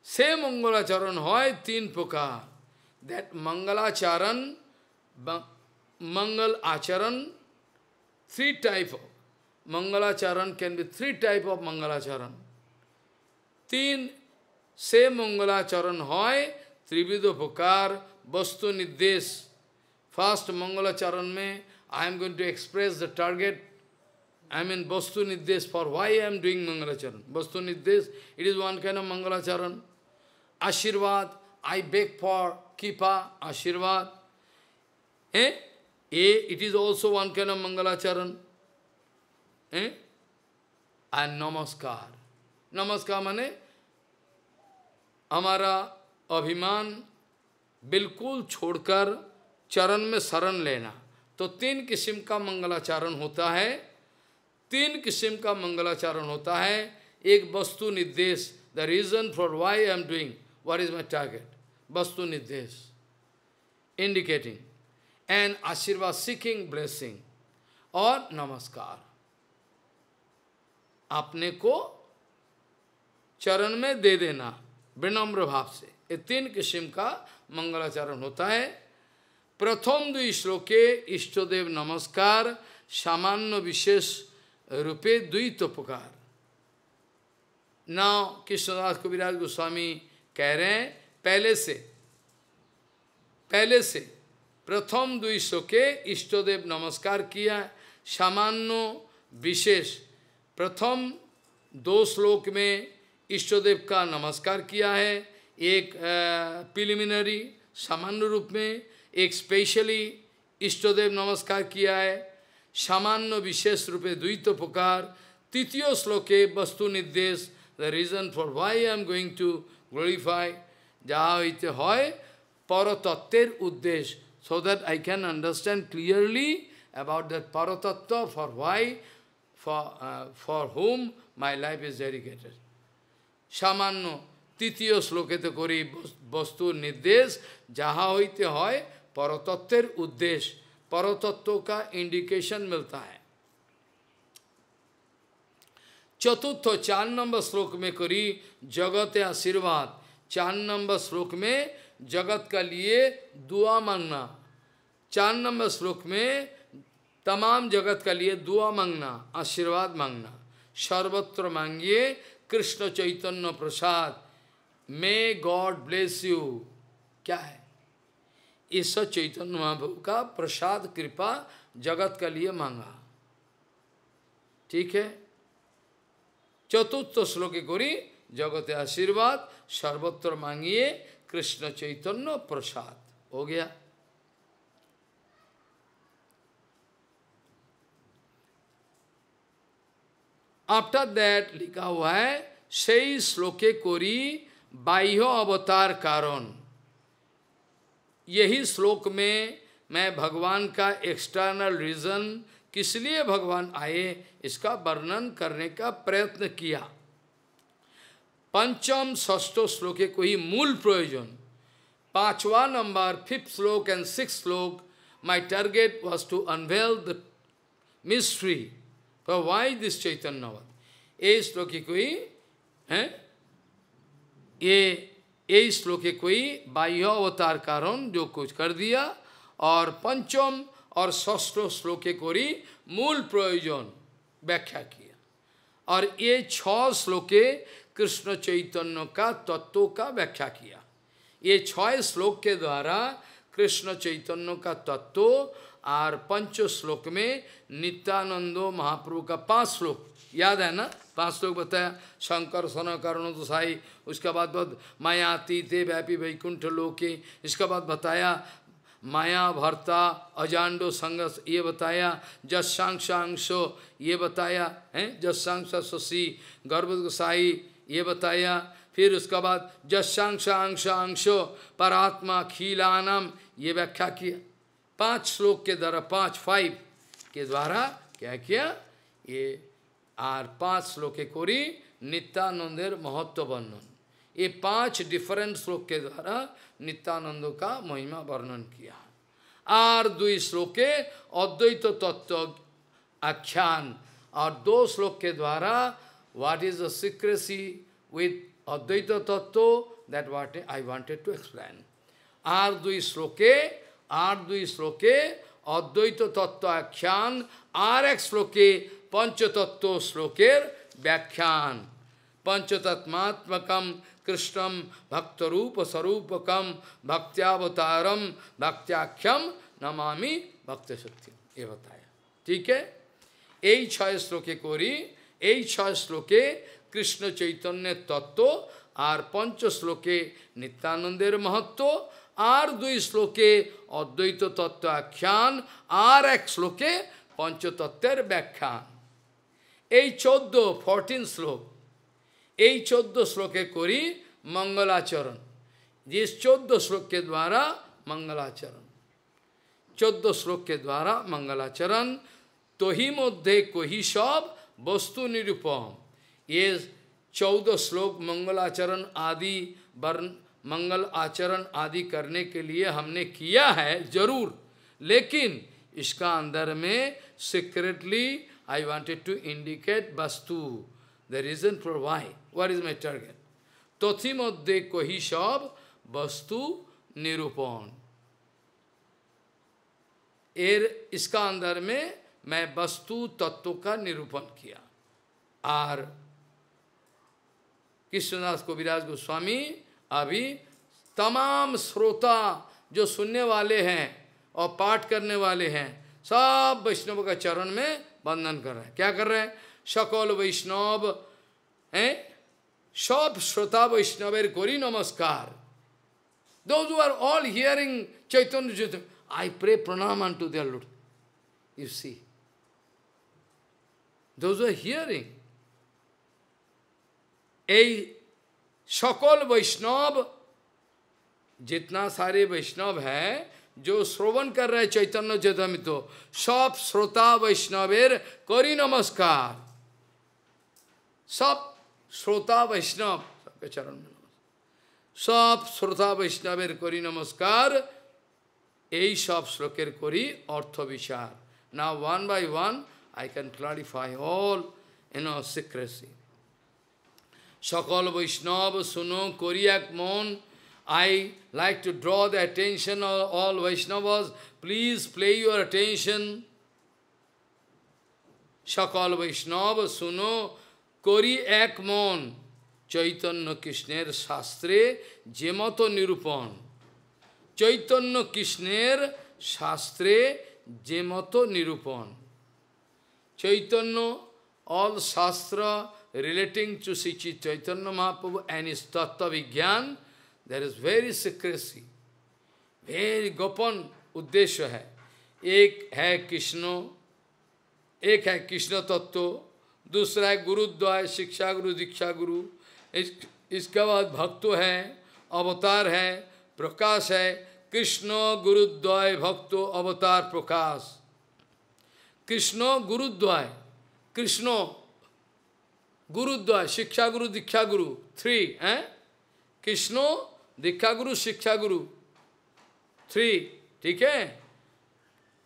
Say Mangalacharan hoy, tin puka. That Mangalacharan, Mangal Acharan, three type of. Mangalacharan can be three type of Mangalacharan. Teen সে মঙ্গলাচরণ হয় ত্রিবিধ ভোকার বস্তু First Mangala Charan May I am going to express the target. I mean Vastu Niddesh, for why I am doing Mangalacharan. Vastu Niddesh, it is one kind of Mangala Charan. Ashirvad, I beg for Kipa, Ashirvad. Eh? Eh, it is also one kind of Mangala Charan. Eh? And Namaskar. Namaskar mane. हमारा अभिमान बिल्कुल छोड़कर चरण में शरण लेना तो तीन किस्म का मंगलाचरण होता है तीन किस्म का मंगलाचरण होता है एक वस्तु निर्देश the reason for why I am doing what is my target वस्तु निर्देश इंडिकेटिंग एंड आशीर्वाद सिकिंग ब्लेसिंग और नमस्कार अपने को चरण में दे देना विनम्र भाव से ये तीन किस्म का मंगलाचरण होता है प्रथम दु श्लोके इष्टदेव नमस्कार सामान्य विशेष रूपे द्वितोपकार न कृष्णदास कविराज गोस्वामी कह रहे हैं पहले से पहले से प्रथम दु श्लोके इष्टदेव नमस्कार किया सामान्य विशेष प्रथम दो श्लोक में इष्टदेव का नमस्कार किया है एक प्रिलिमिनरी सामान्य रूप में एक स्पेशली इष्टदेव नमस्कार किया है सामान्य विशेष रूपे द्वित प्रकार तृतीय श्लोके वस्तु निर्देश the reason for why I am going to glorify যাহা হইতে হয় পরতত্ত্বের উদ্দেশ so that I can understand clearly about that পরতত্ত্ব for why for for whom my life is dedicated तृत्य श्लोके तो करी वस्तु निर्देश जहाँ होते हैं परतत्व उद्देश्य परतत्व का इंडिकेशन मिलता है चतुर्थ चार नंबर श्लोक में करी जगत आशीर्वाद चार नंबर श्लोक में जगत का लिए दुआ मांगना चार नंबर श्लोक में तमाम जगत का लिए दुआ मांगना आशीर्वाद मांगना सर्वत्र मांगिए कृष्ण चैतन्य प्रसाद मे गॉड ब्लेस यू क्या है इस चैतन्य महाप्रभु का प्रसाद कृपा जगत के लिए मांगा ठीक है चतुर्थ श्लोक रही जगत आशीर्वाद सर्वत्र मांगिए कृष्ण चैतन्य प्रसाद हो गया आफ्टर दैट लिखा हुआ है से श्लोके कोरी बाह्य अवतार कारण यही श्लोक में मैं भगवान का एक्सटर्नल रीजन किस लिए भगवान आए इसका वर्णन करने का प्रयत्न किया पंचम षष्ठो श्लोके को ही मूल प्रयोजन पांचवा नंबर फिफ्थ श्लोक एंड सिक्स श्लोक my target was to unveil the mystery So why this Chaitanya Vat? ये श्लोके कोई है ये ये श्लोके कोई बाह्य अवतार कारण जो कुछ कर दिया और पंचम और षष्ठ श्लोके ही मूल प्रयोजन व्याख्या किया और ये छह श्लोके कृष्ण चैतन्य का तत्व का व्याख्या किया ये छह श्लोक के द्वारा कृष्ण चैतन्य का तत्व और पंच श्लोक में नित्यानंदो महाप्रभु का पांच श्लोक याद है ना पांच श्लोक बताया शंकर सन कर्ण साई उसके बाद बाद माया ते व्यापी वैकुंठ लोके इसके बाद बताया माया भरता अजांडो संगस ये बताया जशांशांशो ये बताया है शशि गर्भ गोसाई ये बताया फिर उसका बाद जशांशांशांशो परात्मा खीलानम ये व्याख्या किया पांच श्लोक के द्वारा पांच फाइव के द्वारा क्या किया ये और पांच श्लोके कोरी नित्यानंदेर महत्व वर्णन ये पांच डिफरेंट श्लोक के द्वारा नित्यानंद का महिमा वर्णन किया और दुई श्लोके अद्वैत तत्व आख्यान और दो श्लोक के द्वारा what is the secrecy with Advaita Tattva, that what I wanted to explain. Ardui Sloke, आठ दुई श्लोके অদ্বৈত তত্ত্ব আখ্যান আর এক শ্লোকে পঞ্চতত্ত্ব শ্লোকের ব্যাখ্যান পঞ্চতত্মাত্মকম কৃষ্ণম ভক্তরূপ স্বরূপকম ভক্ত্যাবতারম ভক্ত্যাখ্যম নমামি ভক্তশক্তি এ বতায় ঠিক এই ছয় শ্লোকে করি এই ছয় শ্লোকে কৃষ্ণ চৈতন্যের তত্ত্ব আর পঞ্চ শ্লোকে নিত্যানন্দের মহত্ব আর দুই শ্লোকে অদ্বৈত তত্ত্ব আখ্যান আর এক শ্লোকে পঞ্চতত্ত্বের ব্যাখ্যা এই চোদ্দ ফোরটিন শ্লোক এই চোদ্দ শ্লোকে করি মঙ্গলাচরণ যে চোদ্দ শ্লোককে দ্বারা মঙ্গলাচরণ চোদ্দ শ্লোককে দ্বারা মঙ্গলাচরণ তহি মধ্যে কহি সব বস্তু নিরূপম এ চৌদ শ্লোক মঙ্গলাচরণ আদি বর্ণ मंगल आचरण आदि करने के लिए हमने किया है जरूर लेकिन इसका अंदर में secretly I wanted to indicate वस्तु the reason for why what is my target मध्य को ही सब वस्तु निरूपण एर इसका अंदर में मैं वस्तु तत्व का निरूपण किया और कृष्णदास कोविराज गोस्वामी अभी तमाम श्रोता जो सुनने वाले हैं और पाठ करने वाले हैं सब वैष्णव का चरण में वंदन कर रहे हैं क्या कर रहे हैं सकल वैष्णव हैं सब श्रोता वैष्णवेर कोरी नमस्कार दो आर ऑल हियरिंग चैतन्य चैतन आई प्रे प्रणाम अन टू दुड यू सी दो आर हियरिंग সকল বৈষ্ণব যতনা सारे বৈষ্ণব है जो श्रवण कर रहे चैतन्य제 দmito সব শ্রোতা বৈষ্ণবের করি নমস্কার সব শ্রোতা বৈষ্ণবের চরণ নমস্কার সব শ্রোতা বৈষ্ণবের করি নমস্কার এই সব শ্লোকের করি অর্থবিশার now one by one I can clarify all in a secrecy সকল বৈষ্ণব শুনো করি এক মন I like to draw the attention all Vaishnava please pay your attention সকল বৈষ্ণব শুনো করি এক মন চৈতন্য কৃষ্ণের শাস্ত্রে যে মতো নিরূপণ চৈতন্য কৃষ্ণের শাস্ত্রে যে মতো নিরূপণ Chaitanya all shastra relating to Sri Chaitanya Mahaprabhu and his Tattva Vigyan, there is very secrecy, very gopan uddesha hai. Ek hai Krishna, ek hai Krishna Tattva, dusra hai Guru Dvaya, Shiksha Guru, Diksha Guru, is, iska baad इसके hai, avatar hai, prakash hai, Krishna Guru Dvaya, गुरुद्वय avatar, prakash. Krishna Guru Dvaya, Krishna, गुरुद्वार शिक्षा गुरु दीक्षा गुरु three है कृष्णो दीक्षा गुरु शिक्षा गुरु थ्री ठीक है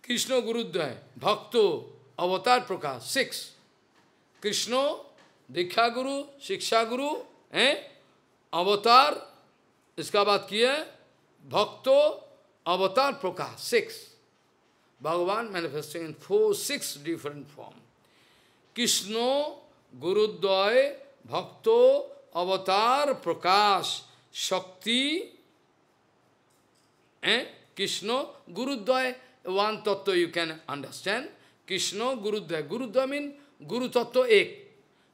कृष्णो गुरुद्वय भक्तो अवतार प्रकाश सिक्स कृष्णो दीक्षा गुरु शिक्षा गुरु है अवतार इसका बात की है भक्तो अवतार प्रकाश six Bhagavan manifesting in four six different form Krishna গুরুদ্বয় ভক্ত অবতার প্রকাশ শক্তি eh? Krishna, Gurudvaya, one tattva you can understand. Krishna, Gurudvaya. Gurudvaya means Guru tattva ek.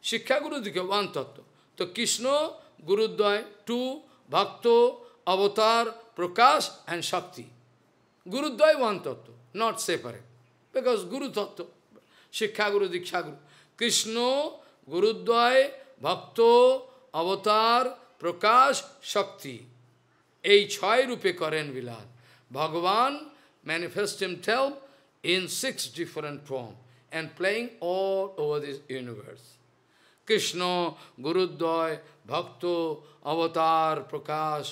Shikha Guru dikha, one tattva. So Krishna, Gurudvaya, two, Bhakto, Avatar, Prakash and Shakti. Gurudvaya, one tattva, not separate. Because Guru tattva, Shikha Guru, Diksha Guru. Krishna, গুরুদ্বয় ভক্ত অবতার প্রকাশ শক্তি এই ছয় রূপে করেন বিলাস Bhagavan manifest himself in six different form and playing all over this universe Krishna গুরুদ্বয় ভক্ত অবতার প্রকাশ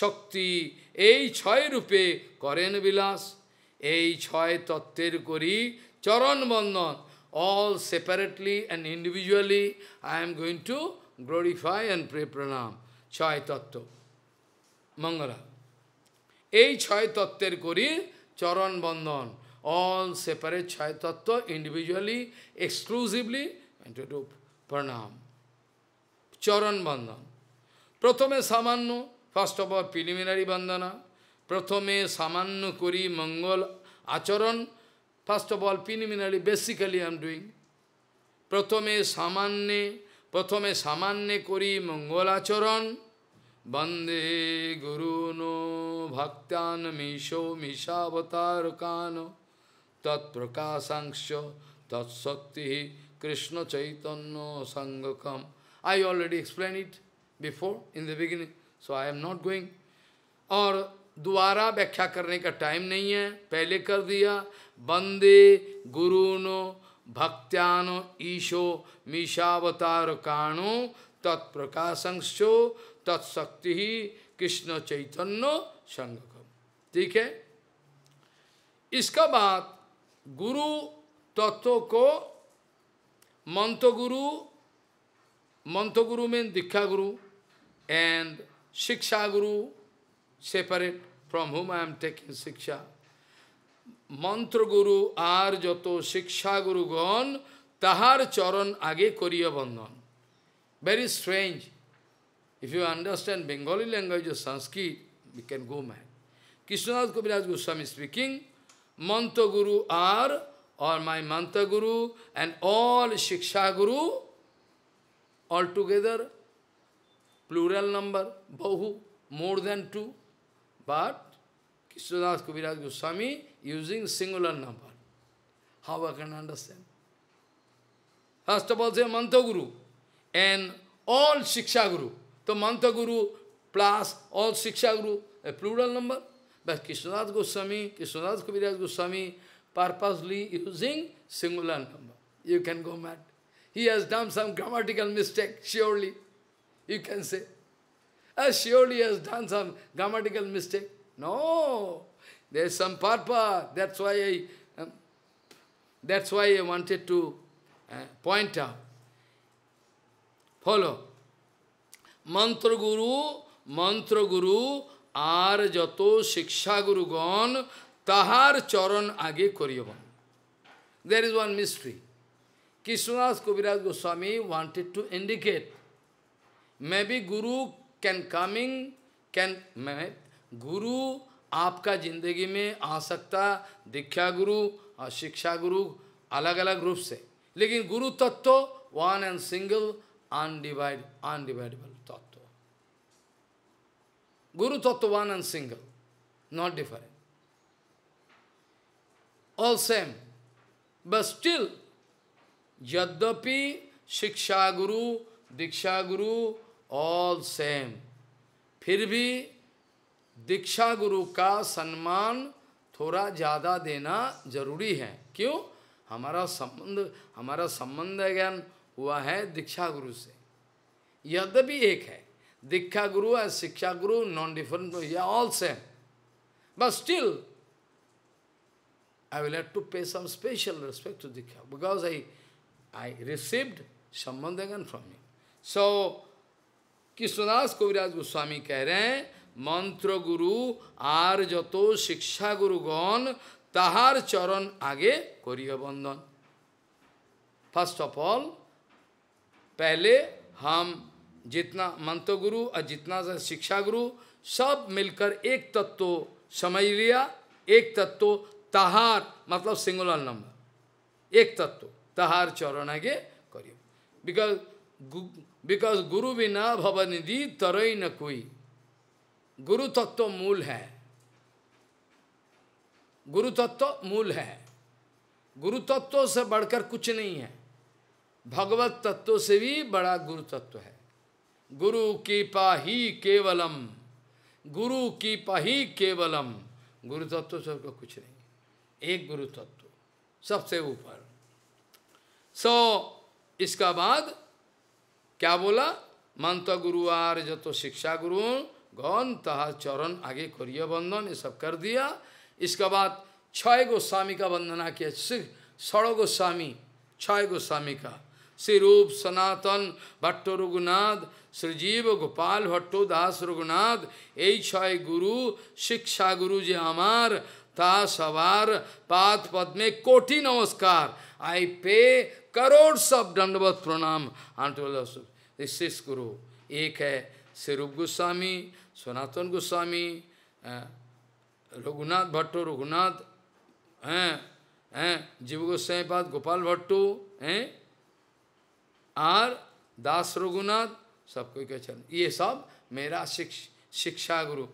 শক্তি এই ছয় রূপে করেন বিলাস এই ছয় তত্ত্বের করি চরণ বন্দন all separately and individually, I am going to glorify and pray pranam. Chai tattva. Mangala. Ei chai tattva kori charan bandhan. All separate chai tattva individually, exclusively, and to do pranam. Charan bandhan. Pratame samannu, first of all preliminary bandhana. Pratame samannu kori mangal acharan First of all, preliminary, basically I am doing. Prathame samanne, prathame samanne kori mangalacharan, bande guru no bhaktan misho mishavatarakano, tat prakasanksha, tat sakti, Krishna Chaitanya Sangakam. I already explained it before in the beginning, so I am not going. और दोबारा व्याख्या करने का time नहीं है पहले कर दिया वंदे गुरुनो भक्त्यानो ईशो मीशावतार काणो तत्प्रकाशंशो तत्शक्ति ही कृष्ण चैतन्य संगकम ठीक है इसका बाद गुरु तत्व को मंत्र गुरु मंत्र गुरु मीन दीक्षा गुरु एंड शिक्षा गुरु separate from whom I am taking shiksha Mantra Guru মন্ত্রগুরু আর যত শিক্ষাগুরুগণ Tahar চরণ Age Koriya Bandhan Very strange. If you understand Bengali language or Sanskrit, we can go mad. Krishnadas Kaviraj Goswami speaking, Mantra Guru are, or my Mantra Guru and all Shiksha Guru, all together, plural number, Bahu, more than two. But Krishnadas Kaviraj Goswami using singular number. How I can understand? First of all, say Mantra Guru and all Shiksha Guru. So Mantra Guru plus all Shiksha Guru, a plural number. But Krishnadas Goswami, Krishnadas Kaviraj Goswami purposely using singular number. You can go mad. He has done some grammatical mistake, surely. You can say. Uh, surely has done some grammatical mistake. No. There is some purpose. That's why I, um, that's why I wanted to uh, point out. Follow. Mantra Guru, Mantra Guru, Arjato, যত শিক্ষাগুরুগণ তাহার charan age করিয়বন There is one mystery. Krishnadas Kaviraj Goswami wanted to indicate, maybe Guru can coming, can, Guru आपका जिंदगी में आ सकता दीक्षा गुरु और शिक्षा गुरु अलग अलग रूप से लेकिन guru tattva one and single undivide undividable tattva guru tattva one and single not different all same but still यद्यपि शिक्षा गुरु दीक्षा गुरु ऑल सेम फिर भी दीक्षा गुरु का सम्मान थोड़ा ज़्यादा देना जरूरी है क्यों हमारा संबंध हमारा संबंध ज्ञान हुआ है दीक्षा गुरु से यद्यपि एक है दीक्षा गुरु है शिक्षा गुरु नॉन डिफरेंट या all same but still I will have to pay some special respect to diksha because I I received sambandha jnana from you so Krishnadas Kaviraj Goswami कह रहे हैं मंत्र गुरु आर जतो शिक्षा गुरुगण ताहार चरण आगे करिए बंधन फर्स्ट ऑफ ऑल पहले हम जितना मंत्र गुरु और जितना शिक्षा गुरु सब मिलकर एक तत्व समझ लिया एक तत्व ताहार मतलब सिंगुलर नंबर एक तत्व ताहार चरण आगे करिय बिकॉज बिकॉज गुरु बिना भवनिधि तरई न कोई गुरु तत्व मूल है गुरु तत्व मूल है गुरु तत्व से बढ़कर कुछ नहीं है भगवत तत्व से भी बड़ा गुरु तत्व है गुरु की पाही केवलम गुरु की पाही केवलम गुरु तत्व से कुछ नहीं एक गुरु तत्व सबसे ऊपर सो so, इसका बाद क्या बोला मंत्र गुरुवार जतो शिक्षा गुरु गौन तहा चरण आगे करिए बंधन ये सब कर दिया इसके बाद छय गोस्वामी का वंदना किया सिर्फ सड़ो गोस्वामी छय गोस्वामी का श्री रूप सनातन भट्ट रघुनाथ श्रीजीव गोपाल भट्टो दास रघुनाथ यही छय गुरु शिक्षा गुरु जी हमार ता सवार पात पद में कोटि नमस्कार आई पे करोड़ सब दंडवत प्रणाम आंटोल सिस गुरु एक है श्री रूप गोस्वामी सनातन गोस्वामी रघुनाथ भट्टो रघुनाथ हैं हैं जीव Jiva पाद गोपाल भट्टो हैं और दास रघुनाथ सबको के चरण ये सब मेरा शिक्ष शिक्षा गुरु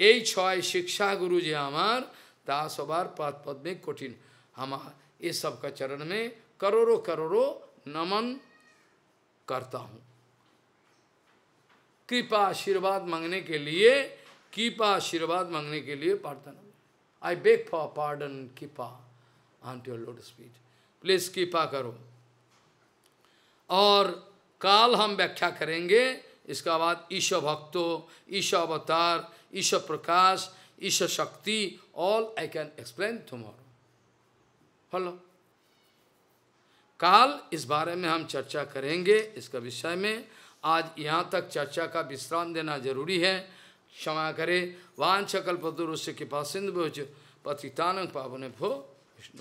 यही छय शिक्षा गुरु जी हमार दास अबार पद पद में कठिन हमार ये सब का चरण में करोड़ों करोड़ों नमन करता हूँ कृपा आशीर्वाद मांगने के लिए कृपा आशीर्वाद मांगने के लिए प्रार्थना I beg for pardon kripa on your lordship please कृपा करो और काल हम व्याख्या करेंगे इसका बाद ईश्व भक्तो ईश्व अवतार ईश्व प्रकाश ईश्व शक्ति all I can explain tomorrow follow काल इस बारे में हम चर्चा करेंगे इसका विषय में आज यहाँ तक चर्चा का विश्राम देना जरूरी है क्षमा करे वांछकल्पतुरुष्य कृपा सिंधु तानक पावन भो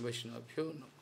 विष्णु भ्यो नम